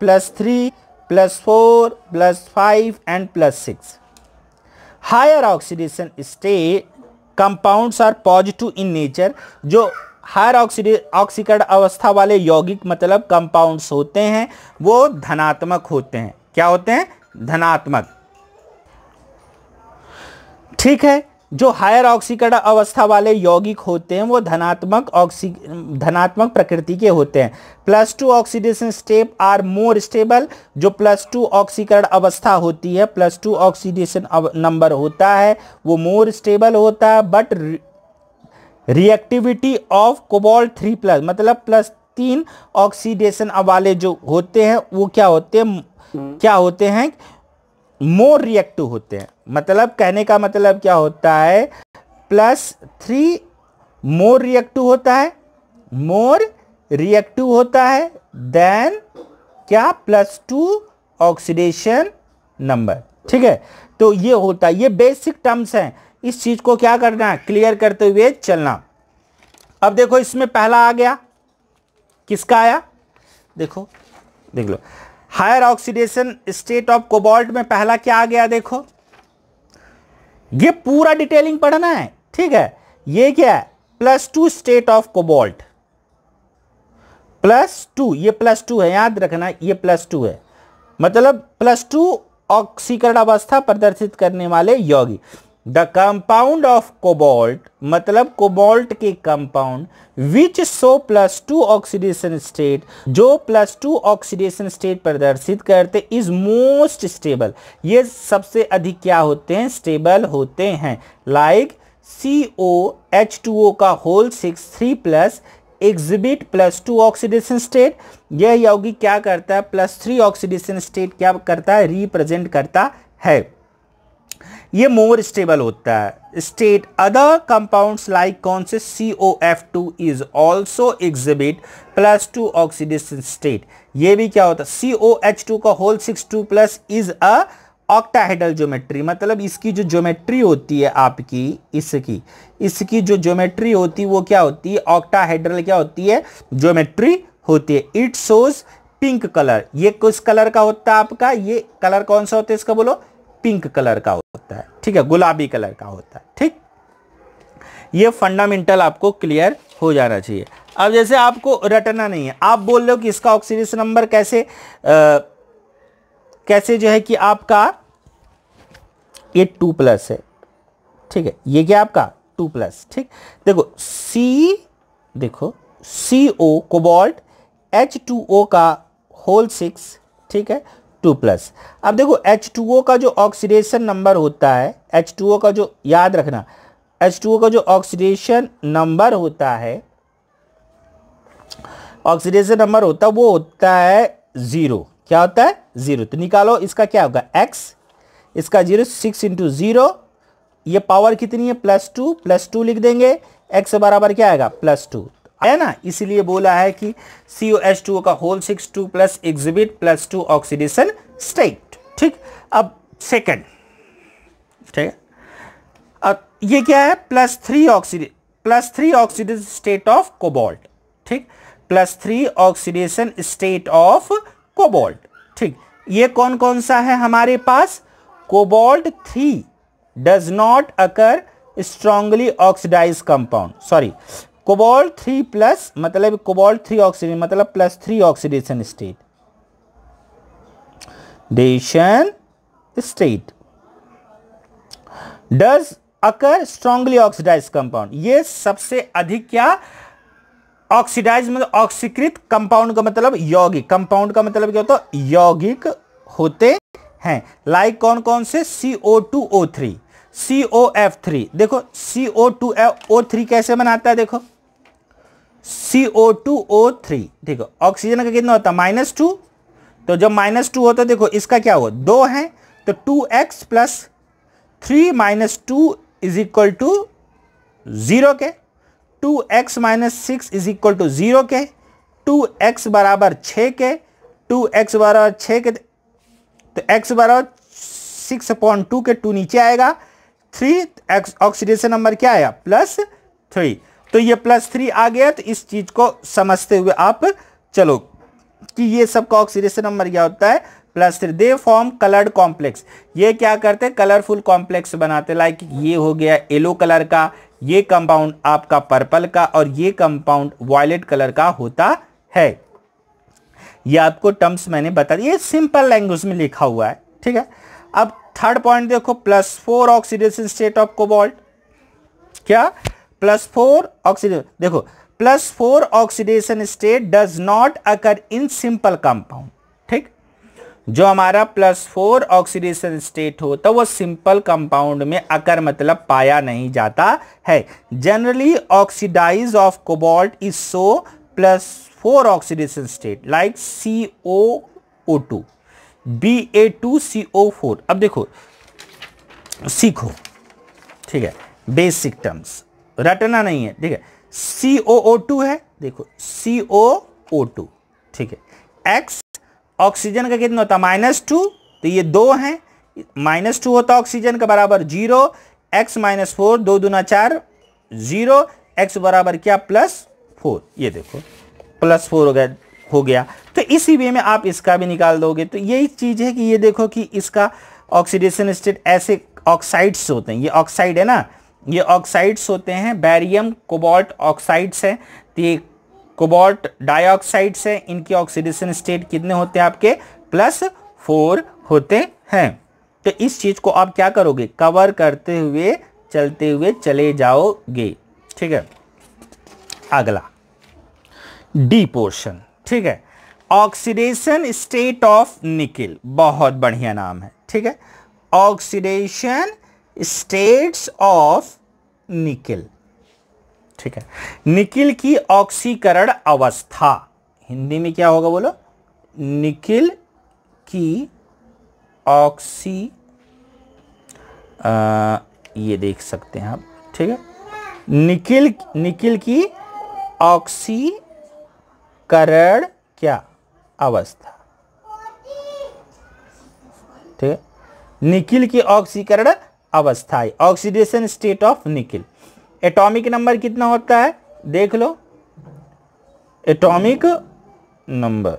plus three plus four plus five and plus six higher oxidation state compounds are positive in nature जो हायर ऑक्सीडे ऑक्सीकरण अवस्था वाले यौगिक मतलब कंपाउंड्स होते हैं वो धनात्मक होते हैं क्या होते हैं धनात्मक ठीक है जो हायर ऑक्सीकरण अवस्था वाले यौगिक होते हैं वो धनात्मक ऑक्सी धनात्मक प्रकृति के होते हैं plus two oxidation step are more stable जो प्लस टू ऑक्सीकरण अवस्था होती है प्लस टू ऑक्सीडेशन नंबर होता है वो मोर स्टेबल होता है but reactivity of cobalt three plus मतलब प्लस तीन ऑक्सीडेशन वाले जो होते हैं वो क्या होते हैं hmm. क्या होते हैं मोर रिएक्टिव होते हैं मतलब कहने का मतलब क्या होता है प्लस थ्री मोर रिएक्टिव होता है मोर रिएक्टिव होता है देन क्या प्लस टू ऑक्सीडेशन नंबर ठीक है तो ये होता है ये बेसिक टर्म्स हैं इस चीज़ को क्या करना है क्लियर करते हुए चलना अब देखो इसमें पहला आ गया किसका आया देखो देख लो higher oxidation state of cobalt में पहला क्या आ गया देखो ये पूरा डिटेलिंग पढ़ना है ठीक है ये क्या है plus two state of cobalt plus two ये प्लस टू है याद रखना ये प्लस टू है मतलब प्लस टू ऑक्सीकरण अवस्था प्रदर्शित करने वाले यौगिक द कंपाउंड ऑफ कोबोल्ट मतलब कोबोल्ट के compound which so plus two oxidation state जो प्लस टू ऑक्सीडेशन स्टेट प्रदर्शित करते इज मोस्ट स्टेबल ये सबसे अधिक क्या होते हैं स्टेबल होते हैं like C O H two O का whole six three plus exhibit plus two oxidation state यह यौगिक क्या करता है प्लस थ्री ऑक्सीडेशन स्टेट क्या करता है रिप्रेजेंट करता है ये मोर स्टेबल होता है स्टेट अदर कंपाउंड्स लाइक कौन से C O F two is also exhibit plus two oxidation state ये भी क्या होता है सी ओ एच टू का whole six two plus is a octahedral geometry मतलब इसकी जो ज्योमेट्री होती है आपकी इसकी इसकी जो ज्योमेट्री होती है वो क्या होती है ऑक्टाहेड्रल क्या होती है ज्योमेट्री होती है इट शोज पिंक कलर ये किस कलर का होता है आपका ये कलर कौन सा होता है इसका बोलो पिंक कलर का होता है ठीक है गुलाबी कलर का होता है ठीक ये फंडामेंटल आपको क्लियर हो जाना चाहिए अब जैसे आपको रटना नहीं है आप बोल रहे हो कि इसका ऑक्सीडेशन नंबर कैसे आ, कैसे जो है कि आपका ये टू प्लस है ठीक है ये क्या आपका टू प्लस ठीक देखो सी देखो C O cobalt H two O का होल सिक्स ठीक है टू प्लस अब देखो एच टू ओ का जो ऑक्सीडेशन नंबर होता है एच टू ओ का जो याद रखना एच टू ओ का जो ऑक्सीडेशन नंबर होता है ऑक्सीडेशन नंबर होता है वो होता है ज़ीरो क्या होता है ज़ीरो तो निकालो इसका क्या होगा एक्स इसका जीरो सिक्स इंटू ज़ीरो ये पावर कितनी है प्लस टू प्लस टू लिख देंगे एक्स बराबर क्या आएगा प्लस टू है ना इसीलिए बोला है कि सी ओ एच टू का whole six two plus exhibit plus two oxidation state ठीक अब सेकंड ठीक अब ये क्या है प्लस थ्री ऑक्सीडे plus three oxidation state of cobalt ठीक plus three oxidation state of cobalt ठीक ये कौन कौन सा है हमारे पास cobalt three does not occur strongly oxidize compound sorry cobalt three plus मतलब कोबाल्ट थ्री ऑक्सीडेशन मतलब प्लस थ्री ऑक्सीडेशन स्टेट डेशन state does occur strongly oxidize compound ये सबसे अधिक क्या ऑक्सीडाइज मतलब ऑक्सीकृत कंपाउंड का मतलब यौगिक कंपाउंड का मतलब क्या होता है यौगिक होते हैं लाइक कौन कौन से C O two O three C O F three देखो C O two F O three कैसे बनाता है देखो C O two O three देखो ऑक्सीजन का कितना होता है माइनस टू तो जब माइनस टू होता है देखो इसका क्या हुआ दो है तो two x plus three minus two is equal to zero के two x minus six is equal to zero के टू एक्स बराबर छः के टू एक्स बराबर छः के तो एक्स बराबर सिक्स पॉइंट टू के टू नीचे आएगा थ्री एक्स ऑक्सीडेशन नंबर क्या आया प्लस थ्री तो ये प्लस थ्री आ गया तो इस चीज़ को समझते हुए आप चलो कि ये सबका ऑक्सीडेशन नंबर क्या होता है plus three they form coloured complex ये क्या करते हैं कलरफुल कॉम्प्लेक्स बनाते लाइक ये हो गया येलो कलर का ये कंपाउंड आपका पर्पल का और ये कंपाउंड वायलेट कलर का होता है ये आपको टर्म्स मैंने बता दिया सिंपल लैंग्वेज में लिखा हुआ है ठीक है अब थर्ड पॉइंट देखो plus four oxidation state of cobalt क्या प्लस फोर ऑक्सीडेशन देखो plus four oxidation state does not occur in simple compound ठीक जो हमारा प्लस फोर ऑक्सीडेशन स्टेट होता वो सिंपल कंपाउंड में अकर मतलब पाया नहीं जाता है generally oxidize of cobalt is so plus four oxidation state like C O O two B A two C O four अब देखो सीखो ठीक है बेसिक टर्म्स रटना नहीं है ठीक है सी ओ ओ टू है देखो सी ओ ओ टू ठीक है एक्स ऑक्सीजन का कितना होता है माइनस टू तो ये दो हैं माइनस टू होता ऑक्सीजन का बराबर जीरो एक्स माइनस फोर दो दूना चार जीरो एक्स बराबर क्या प्लस फोर ये देखो प्लस फोर हो गया हो गया तो इसी वे में आप इसका भी निकाल दोगे तो यही चीज़ है कि ये देखो कि इसका ऑक्सीडेशन स्टेट ऐसे ऑक्साइड्स होते हैं ये ऑक्साइड है ना ये ऑक्साइड्स होते हैं बैरियम कोबाल्ट ऑक्साइड्स है तो ये कोबाल्ट डाइऑक्साइड्स है इनकी ऑक्सीडेशन स्टेट कितने होते हैं आपके प्लस फोर होते हैं तो इस चीज़ को आप क्या करोगे कवर करते हुए चलते हुए चले जाओगे ठीक है अगला डी पोर्शन ठीक है ऑक्सीडेशन स्टेट ऑफ निकिल बहुत बढ़िया नाम है ठीक है ऑक्सीडेशन स्टेट्स ऑफ निकिल ठीक है निकिल की ऑक्सीकरण अवस्था हिंदी में क्या होगा बोलो निकिल की ऑक्सी ये देख सकते हैं आप ठीक है निकिल निकिल की ऑक्सीकरण क्या अवस्था ठीक है निकिल की ऑक्सीकरण अवस्था है oxidation state of nickel atomic number कितना होता है देख लो एटॉमिक नंबर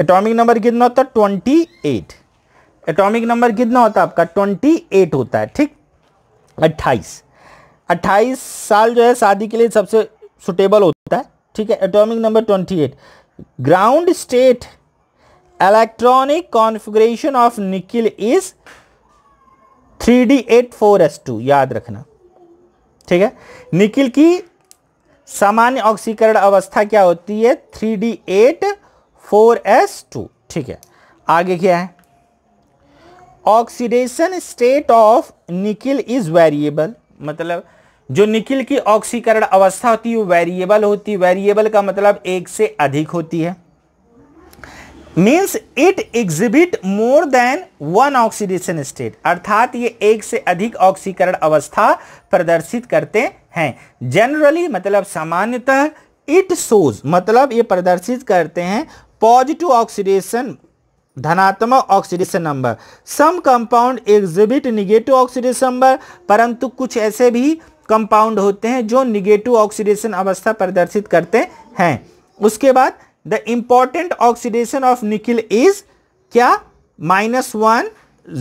एटॉमिक नंबर कितना होता है ट्वेंटी एट एटॉमिक नंबर कितना होता है आपका ट्वेंटी एट होता है ठीक अट्ठाईस अट्ठाईस साल जो है शादी के लिए सबसे सुटेबल होता है ठीक है atomic number twenty eight ground state electronic configuration of nickel is three D eight four S two याद रखना ठीक है निकिल की सामान्य ऑक्सीकरण अवस्था क्या होती है three D eight four S two ठीक है आगे क्या है oxidation state of nickel is variable मतलब जो निकिल की ऑक्सीकरण अवस्था होती है वो वेरिएबल होती है वेरिएबल का मतलब एक से अधिक होती है means it exhibit more than one oxidation state अर्थात ये एक से अधिक ऑक्सीकरण अवस्था प्रदर्शित करते हैं जनरली मतलब सामान्यतः इट सोज मतलब ये प्रदर्शित करते हैं पॉजिटिव ऑक्सीडेशन धनात्मक oxidation number some compound exhibit negative oxidation number परंतु कुछ ऐसे भी कंपाउंड होते हैं जो निगेटिव ऑक्सीडेशन अवस्था प्रदर्शित करते हैं उसके बाद the important oxidation of nickel is क्या minus one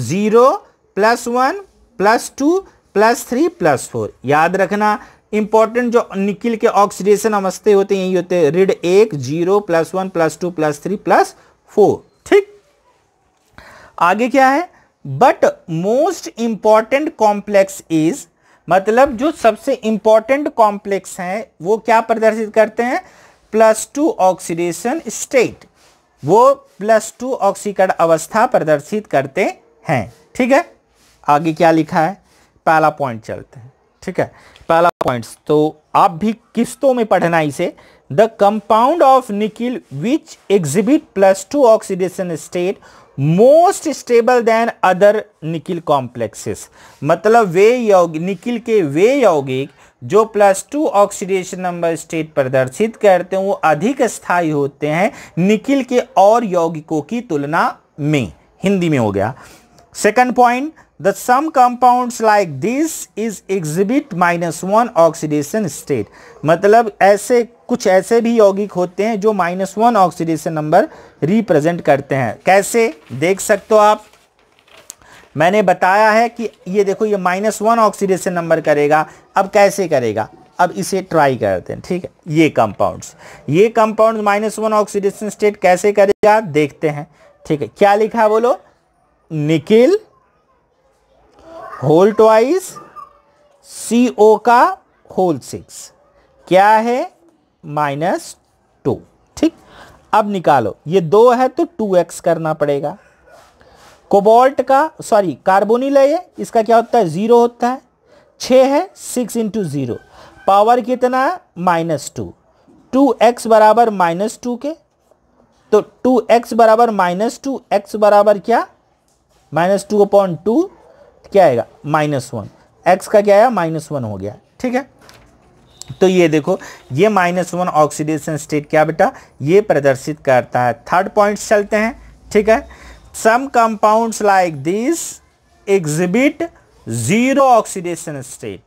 zero plus one plus two plus three plus four याद रखना इंपॉर्टेंट जो निकिल के ऑक्सीडेशन अवस्थे होते हैं यही होते हैं रिड एक zero plus one plus two plus three plus four ठीक आगे क्या है but most important complex is मतलब जो सबसे इंपॉर्टेंट कॉम्प्लेक्स हैं वो क्या प्रदर्शित करते हैं प्लस टू ऑक्सीडेशन स्टेट वो प्लस टू ऑक्सीकरण अवस्था प्रदर्शित करते हैं ठीक है आगे क्या लिखा है पहला पॉइंट चलते हैं ठीक है पहला पॉइंट तो आप भी किस्तों में पढ़ना इसे the compound of nickel which exhibit plus two oxidation state most stable than other nickel complexes मतलब वे यौगिक निकिल के वे यौगिक जो plus two oxidation number state प्रदर्शित करते हैं वो अधिक स्थायी होते हैं निकिल के और यौगिकों की तुलना में हिंदी में हो गया second point the some compounds like this is exhibit minus one oxidation state मतलब ऐसे कुछ ऐसे भी यौगिक होते हैं जो minus one oxidation number represent करते हैं कैसे देख सकते हो आप मैंने बताया है कि ये देखो ये माइनस वन ऑक्सीडेशन नंबर करेगा अब कैसे करेगा अब इसे ट्राई करते हैं ठीक है ये कंपाउंड्स ये compound minus one oxidation state कैसे करेगा देखते हैं ठीक है क्या लिखा बोलो nickel whole twice C O का होल सिक्स क्या है माइनस टू ठीक अब निकालो ये दो है तो टू एक्स करना पड़ेगा कोबॉल्ट का सॉरी कार्बोनिल है ये इसका क्या होता है ज़ीरो होता है छः है सिक्स इंटू ज़ीरो पावर कितना है माइनस टू टू एक्स बराबर माइनस टू के तो टू एक्स बराबर माइनस टू एक्स बराबर क्या माइनस टू अपॉन टू क्या आएगा माइनस वन एक्स का क्या आया माइनस वन हो गया ठीक है तो ये देखो ये माइनस वन ऑक्सीडेशन स्टेट क्या बेटा ये प्रदर्शित करता है थर्ड पॉइंट चलते हैं ठीक है Some compounds like these exhibit zero oxidation state.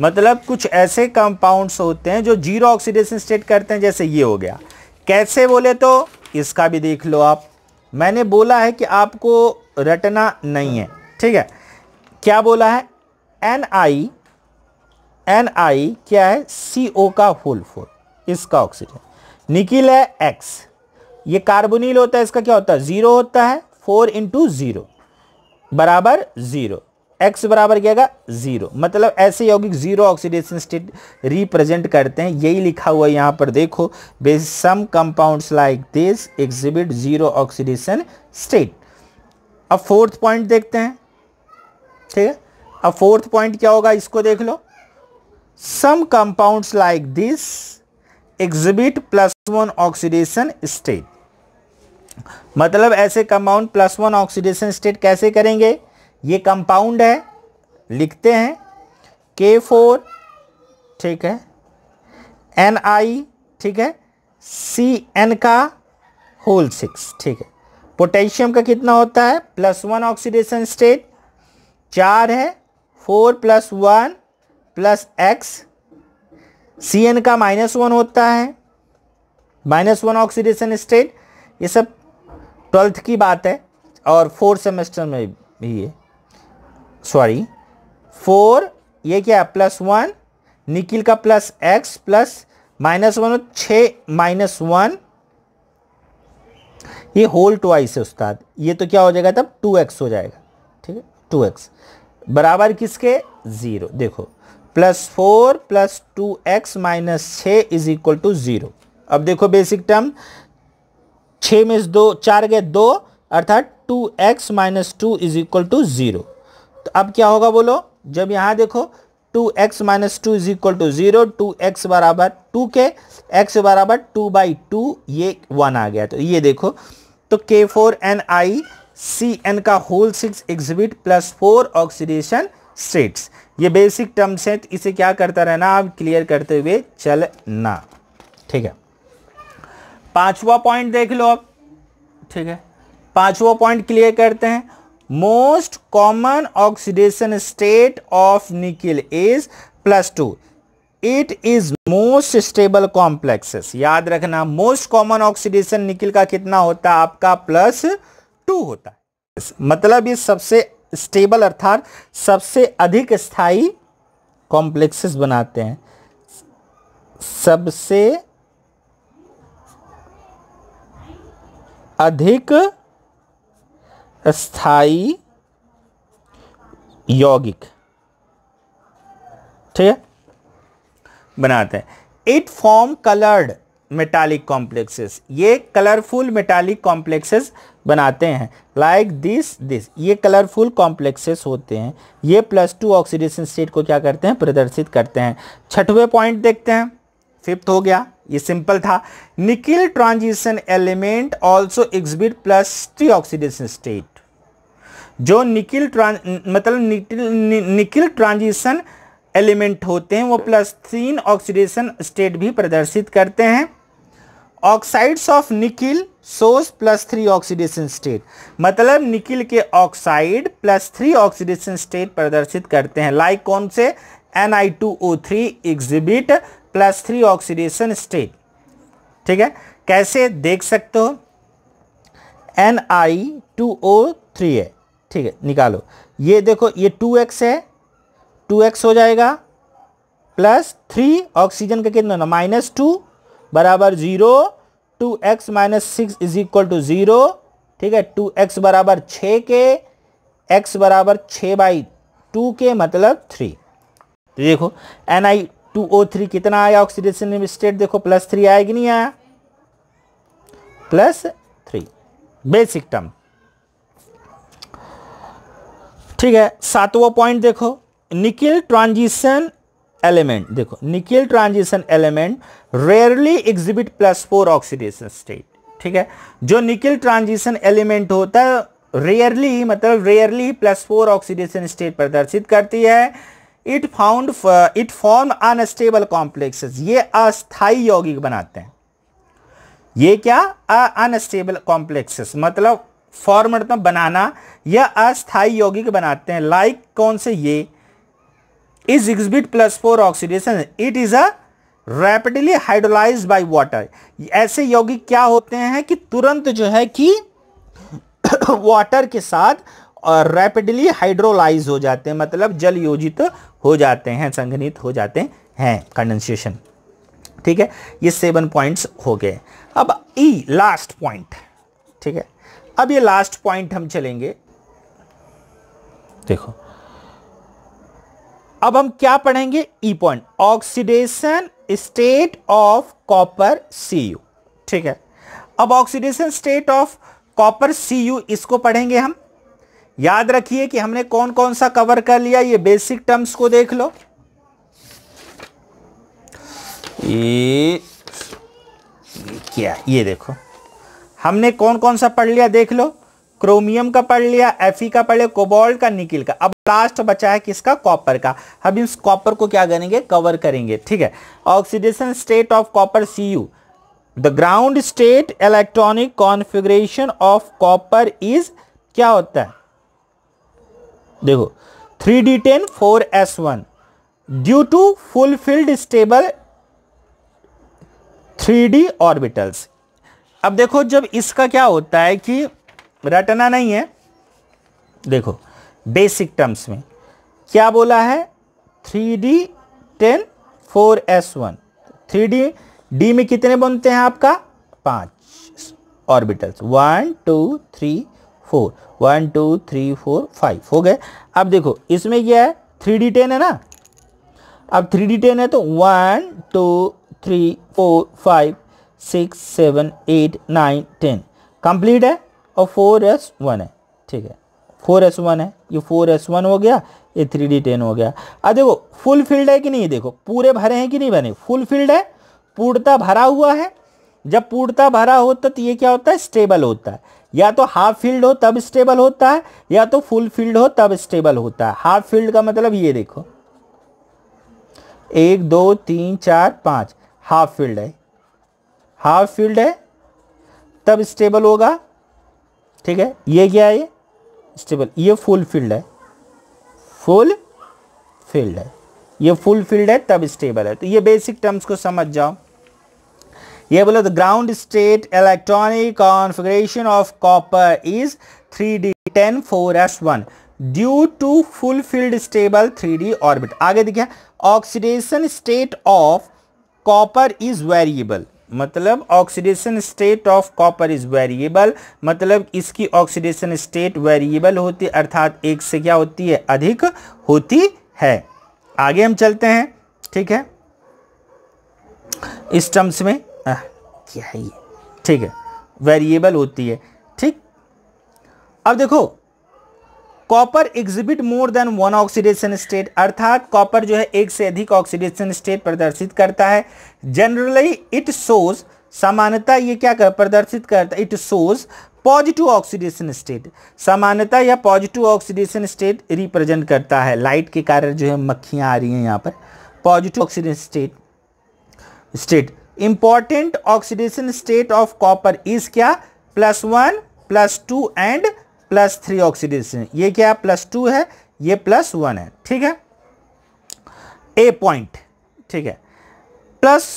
मतलब कुछ ऐसे कंपाउंड्स होते हैं जो जीरो ऑक्सीडेशन स्टेट करते हैं जैसे ये हो गया कैसे बोले तो इसका भी देख लो आप मैंने बोला है कि आपको रटना नहीं है ठीक है क्या बोला है एन आई एन आई क्या है सी ओ का होल फोर इसका ऑक्सीजन निकिल है एक्स ये कार्बोनिल होता है इसका क्या होता है ज़ीरो होता है फोर इंटू ज़ीरो बराबर ज़ीरो एक्स बराबर क्या आएगा ज़ीरो मतलब ऐसे यौगिक ज़ीरो ऑक्सीडेशन स्टेट रिप्रेजेंट करते हैं यही लिखा हुआ है यहाँ पर देखो बे some compounds like this exhibit zero oxidation state अब फोर्थ पॉइंट देखते हैं ठीक है अब फोर्थ पॉइंट क्या होगा इसको देख लो some compounds like this exhibit plus one oxidation state मतलब ऐसे compound plus one oxidation state कैसे करेंगे ये कंपाउंड है लिखते हैं के फोर ठीक है एन आई ठीक है सी एन का होल सिक्स ठीक है पोटेशियम का कितना होता है प्लस वन ऑक्सीडेशन स्टेट चार है four plus one plus X C N का माइनस वन होता है माइनस वन ऑक्सीडेशन स्टेट ये सब ट्वेल्थ की बात है और फोर्थ सेमेस्टर में भी है सॉरी फोर ये क्या है प्लस वन निकिल का plus X plus minus one छ माइनस वन ये होल ट्वाइस है उस्ताद ये तो क्या हो जाएगा तब टू एक्स हो जाएगा ठीक है टू एक्स बराबर किसके ज़ीरो देखो plus four plus two x minus छ इज इक्वल टू ज़ीरो अब देखो बेसिक टर्म छः में दो चार गए दो अर्थात two x minus two is equal to zero तो अब क्या होगा बोलो जब यहाँ देखो two x minus two is equal to zero two x बराबर टू के एक्स बराबर टू बाई टू ये वन आ गया तो ये देखो तो K four N I C N का whole six exhibit plus four oxidation six ये बेसिक टर्म्स हैं तो इसे क्या करता रहना आप क्लियर करते हुए चलना ठीक है पांचवा पॉइंट देख लो आप ठीक है पांचवा पॉइंट क्लियर करते हैं most common oxidation state of nickel is plus two it is most stable complexes याद रखना मोस्ट कॉमन ऑक्सीडेशन निकिल का कितना होता है आपका प्लस टू होता है मतलब ये सबसे स्टेबल अर्थात सबसे अधिक स्थायी कॉम्प्लेक्सेस बनाते हैं सबसे अधिक स्थाई यौगिक ठीक है बनाते हैं it form coloured metallic complexes ये कलरफुल मेटालिक कॉम्प्लेक्सेस बनाते हैं लाइक दिस दिस ये कलरफुल कॉम्प्लेक्सेस होते हैं ये प्लस टू ऑक्सीडेशन स्टेट को क्या करते हैं प्रदर्शित करते हैं छठवें पॉइंट देखते हैं फिफ्थ हो गया ये सिंपल था nickel transition element also exhibit plus three oxidation state जो निकिल मतलब निकिल ट्रांजिशन एलिमेंट होते हैं वो प्लस तीन ऑक्सीडेशन स्टेट भी प्रदर्शित करते हैं oxides of nickel shows plus three oxidation state मतलब निकिल के oxide plus three oxidation state प्रदर्शित करते हैं लाइक like कौन से N I two O three exhibit plus three oxidation state ठीक है कैसे देख सकते हो N I two O three है ठीक है निकालो ये देखो ये टू एक्स है टू एक्स हो जाएगा प्लस थ्री ऑक्सीजन का कितना होना माइनस टू बराबर zero two x minus six is equal to zero ठीक है टू एक्स बराबर छः के एक्स बराबर छः बाई टू के मतलब थ्री तो देखो N I two O three कितना आया ऑक्सीडेशन स्टेट देखो प्लस थ्री आया कि नहीं आया प्लस थ्री बेसिक टर्म ठीक है सातवा पॉइंट देखो निकिल ट्रांजिशन एलिमेंट देखो nickel transition element rarely exhibit plus four oxidation state ठीक है जो निकिल ट्रांजिशन एलिमेंट होता है रेयरली मतलब rarely plus four oxidation state प्रदर्शित करती है it found it form unstable complex ये अस्थाई यौगिक बनाते हैं ये क्या अनस्टेबल कॉम्प्लेक्सेस मतलब फॉर्म मतलब तो बनाना यह अस्थाई यौगिक बनाते हैं लाइक like कौन से ये is exhibit plus four oxidation it is a rapidly hydrolyse by water ऐसे यौगिक क्या होते हैं कि तुरंत जो है कि वाटर के साथ रैपिडली हाइड्रोलाइज हो जाते हैं मतलब जल योजित हो जाते हैं संघनित हो जाते हैं कंडेंसेशन ठीक है ये सेवन पॉइंट्स हो गए अब ई लास्ट पॉइंट ठीक है अब ये लास्ट पॉइंट हम चलेंगे देखो अब हम क्या पढ़ेंगे E point oxidation state of copper C U ठीक है अब oxidation state of copper C U इसको पढ़ेंगे हम याद रखिए कि हमने कौन कौन सा कवर कर लिया ये बेसिक टर्म्स को देख लो ये, क्या ये देखो हमने कौन कौन सा पढ़ लिया देख लो क्रोमियम का पढ़ लिया एफी का पढ़ लिया कोबाल्ट का निकिल का अब लास्ट बचा है किसका कॉपर का हम इस कॉपर को क्या करेंगे कवर करेंगे ठीक है oxidation state of copper C U the ground state electronic configuration of copper is क्या होता है देखो three D ten four S one due to fulfilled stable three D orbitals अब देखो जब इसका क्या होता है कि रटना नहीं है देखो बेसिक टर्म्स में क्या बोला है three D ten four S one three D D में कितने बनते हैं आपका पांच orbitals one two three four one two three four five हो गए अब देखो इसमें क्या है थ्री डी टेन है ना अब थ्री डी टेन है तो one two three four five six seven eight nine ten complete है और फोर एस वन है ठीक है फोर एस वन है ये फोर एस वन हो गया ये थ्री डी टेन हो गया अब देखो फुल फील्ड है कि नहीं देखो पूरे भरे हैं कि नहीं बने फुल फील्ड है पूर्णता भरा हुआ है जब पूर्णता भरा होता तो ये क्या होता है स्टेबल होता है या तो हाफ फील्ड हो तब स्टेबल होता है या तो फुल फील्ड हो तब स्टेबल होता है हाफ फील्ड का मतलब ये देखो एक दो तीन चार पाँच हाफ फील्ड है हाफ फील्ड है तब स्टेबल होगा ठीक है ये क्या है ये स्टेबल ये फुल फील्ड है फुल फील्ड है ये फुल फील्ड है तब स्टेबल है तो ये बेसिक टर्म्स को समझ जाओ ये बोलो the ground state electronic configuration of copper is three D ten four S one due to full filled stable three D orbit आगे देखिए oxidation state of copper is variable मतलब oxidation state of copper is variable मतलब इसकी oxidation state variable होती है अर्थात एक से क्या होती है अधिक होती है आगे हम चलते हैं ठीक है इस टर्म्स में क्या है ये ठीक है वेरिएबल होती है ठीक अब देखो copper exhibit more than one oxidation state अर्थात कॉपर जो है एक से अधिक ऑक्सीडेशन स्टेट प्रदर्शित करता है जनरली इट शोज सामान्यता ये क्या कर प्रदर्शित करता it shows positive oxidation state सामान्यता या पॉजिटिव ऑक्सीडेशन स्टेट रिप्रेजेंट करता है लाइट के कारण जो है मक्खियां आ रही हैं यहाँ पर positive oxidation state state important oxidation state of copper is क्या plus one plus two and plus three oxidation ये क्या प्लस टू है ये प्लस वन है ठीक है ए पॉइंट ठीक है plus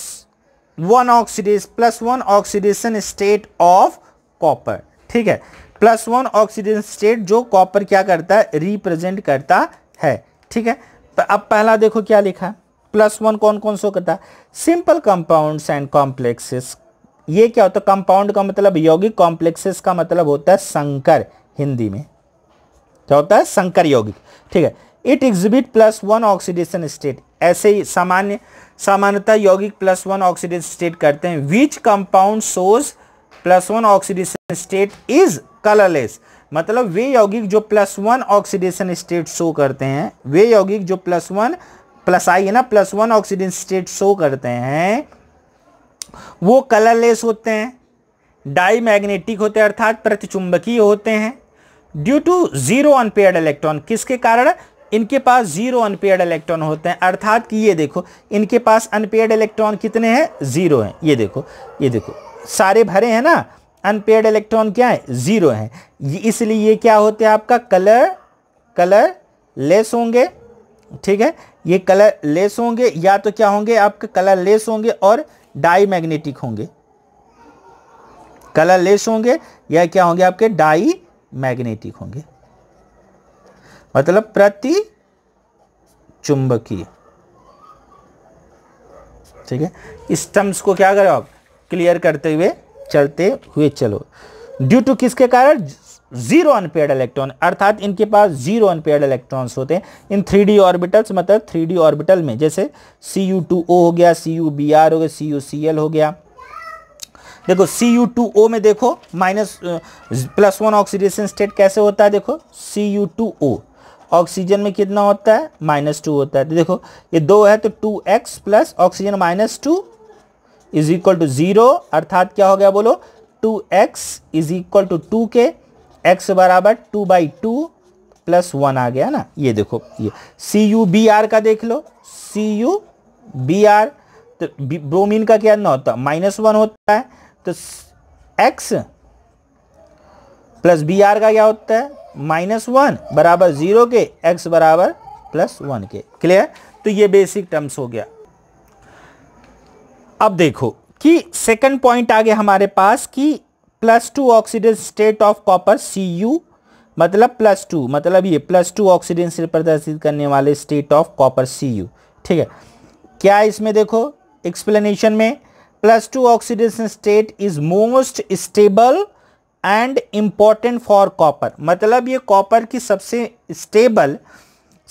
one oxidation plus one oxidation state of copper ठीक है प्लस वन ऑक्सीडेशन स्टेट जो कॉपर क्या करता है रिप्रेजेंट करता है ठीक है अब पहला देखो क्या लिखा है प्लस वन कौन कौन सो करता है सिंपल कंपाउंड्स एंड कॉम्प्लेक्सेस ये क्या होता है कंपाउंड का मतलब यौगिक कॉम्प्लेक्सेस का मतलब होता है संकर हिंदी में क्या होता है संकर यौगिक ठीक है it exhibit plus one oxidation state ऐसे ही सामान्य सामान्यता यौगिक प्लस वन ऑक्सीडेशन स्टेट करते हैं which compound shows plus one oxidation state is colourless मतलब वे यौगिक जो plus one oxidation state show करते हैं वे यौगिक जो प्लस वन प्लस आई है ना plus one oxygen state show करते हैं वो कलरलेस होते हैं डाई मैग्नेटिक होते हैं अर्थात प्रतिचुंबकीय होते हैं due to zero unpaired electron किसके कारण इनके पास जीरो अनपेयर्ड इलेक्ट्रॉन होते हैं अर्थात कि ये देखो इनके पास अनपेयर्ड इलेक्ट्रॉन कितने हैं जीरो हैं ये देखो ये देखो सारे भरे हैं ना अनपेयर्ड इलेक्ट्रॉन क्या है जीरो हैं इसलिए ये क्या होते हैं आपका कलर कलर लेस होंगे ठीक है ये कलर लेस होंगे या तो क्या होंगे आपके कलर लेस होंगे और डाई मैग्नेटिक होंगे कलर लेस होंगे या क्या होंगे आपके डाई मैग्नेटिक होंगे मतलब प्रति चुंबकीय ठीक है इस टर्म्स को क्या करो आप क्लियर करते हुए चलते हुए चलो ड्यू टू किसके कारण जीरो अनपेड इलेक्ट्रॉन अर्थात इनके पास जीरो अनपेड इलेक्ट्रॉन्स होते हैं इन थ्री डी ऑर्बिटल्स मतलब थ्री डी ऑर्बिटल में जैसे सी यू टू ओ हो गया सी यू बी आर हो गया सी यू सी एल हो गया देखो सी यू टू ओ में देखो minus plus one oxidation state कैसे होता है देखो C U two O oxygen में कितना होता है माइनस टू होता है तो देखो ये दो है तो two x plus oxygen minus two is equal to zero अर्थात क्या हो गया बोलो two x is equal to two के एक्स बराबर two by two plus one आ गया ना ये देखो ये सी यू बी आर का देख लो सी यू बी आर तो ब्रोमीन का क्या ना होता माइनस वन होता है तो x प्लस बी आर का क्या होता है माइनस वन बराबर जीरो के एक्स बराबर प्लस वन के क्लियर तो ये बेसिक टर्म्स हो गया अब देखो कि सेकंड पॉइंट आ गया हमारे पास कि plus two oxidant state of copper C U मतलब प्लस टू मतलब ये प्लस टू ऑक्सीडेंट से प्रदर्शित करने वाले state of copper C U ठीक है क्या इसमें देखो एक्सप्लेनेशन में plus two oxidation state is most stable and important for copper मतलब ये कॉपर की सबसे स्टेबल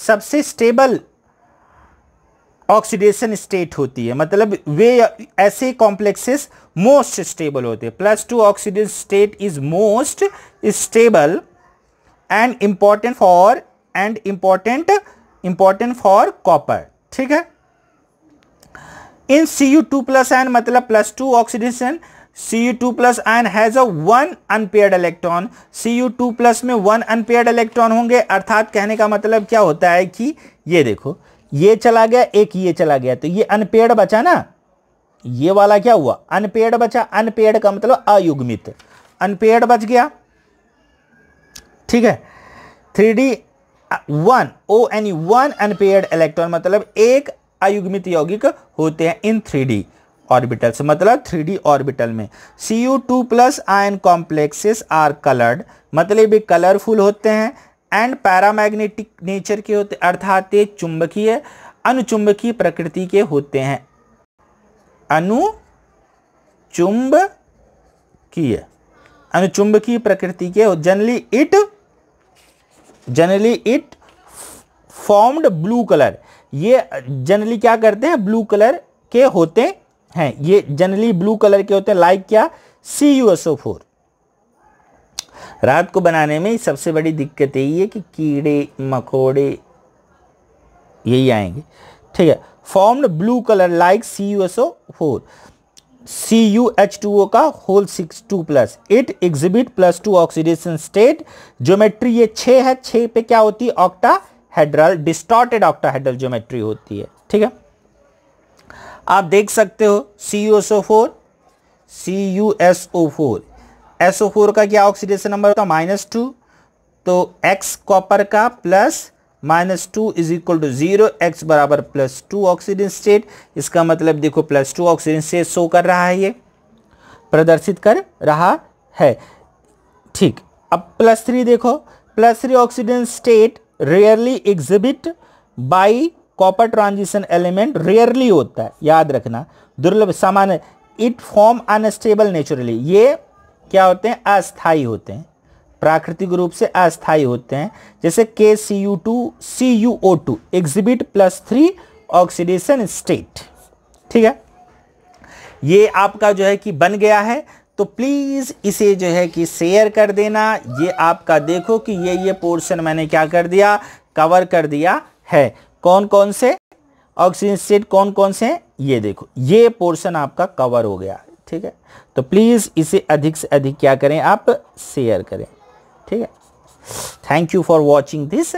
सबसे स्टेबल ऑक्सीडेशन स्टेट होती है मतलब वे ऐसे कॉम्प्लेक्सेस मोस्ट स्टेबल होते हैं plus two oxidation state is most stable and important for and important important for copper ठीक है in C U two plus N मतलब plus two oxidation C U two plus ion has a one unpaired electron C U two plus में one unpaired electron होंगे अर्थात कहने का मतलब क्या होता है कि ये देखो ये चला गया एक ये चला गया तो ये अनपेड बचा ना ये वाला क्या हुआ अनपेड बचा अनपेड का मतलब अयुग्मित अनपेड बच गया ठीक है three D one O any one unpaired electron मतलब एक अयुग्मित यौगिक होते हैं इन थ्री डी ऑर्बिटल्स मतलब थ्री डी ऑर्बिटल में C U two plus ion complexes are coloured मतलब ये कलरफुल होते हैं एंड पैरामैग्नेटिक नेचर के होते अर्थात ये चुंबकीय अनुचुंबकीय प्रकृति के होते हैं अनुचुंबकीय अनुचुंबकीय प्रकृति के generally it generally it formed blue colour ये जनरली क्या करते हैं ब्लू कलर के होते हैं ये जनरली ब्लू कलर के होते हैं लाइक क्या C U S O four रात को बनाने में सबसे बड़ी दिक्कत यही है कि कीड़े मकोड़े यही आएंगे ठीक है formed blue colour like C U S O four C U H two O का whole six two plus it exhibit plus two oxidation state geometry ये छः है छः पे क्या होती है octahedral distorted hedral geometry होती है ठीक है आप देख सकते हो C U S O four C U S O four S O four का क्या ऑक्सीडेशन नंबर होता है माइनस टू तो एक्स कॉपर का plus minus two is equal to zero x बराबर प्लस टू ऑक्सीजन स्टेट इसका मतलब देखो plus two oxygen state show कर रहा है ये प्रदर्शित कर रहा है ठीक अब प्लस थ्री देखो plus three oxygen state rarely exhibit by copper transition element rarely होता है याद रखना दुर्लभ सामान्य इट फॉर्म अनस्टेबल नेचुरली ये क्या होते हैं अस्थाई होते हैं प्राकृतिक रूप से अस्थाई होते हैं जैसे के C U two C U O two exhibit plus three oxidation state ठीक है ये आपका जो है कि बन गया है तो प्लीज़ इसे जो है कि शेयर कर देना ये आपका देखो कि ये ये पोर्शन मैंने क्या कर दिया कवर कर दिया है कौन कौन से ऑक्सीजन स्टेट कौन कौन से हैं ये देखो ये पोर्शन आपका कवर हो गया ठीक है तो प्लीज़ इसे अधिक से अधिक क्या करें आप शेयर करें ठीक है thank you for watching this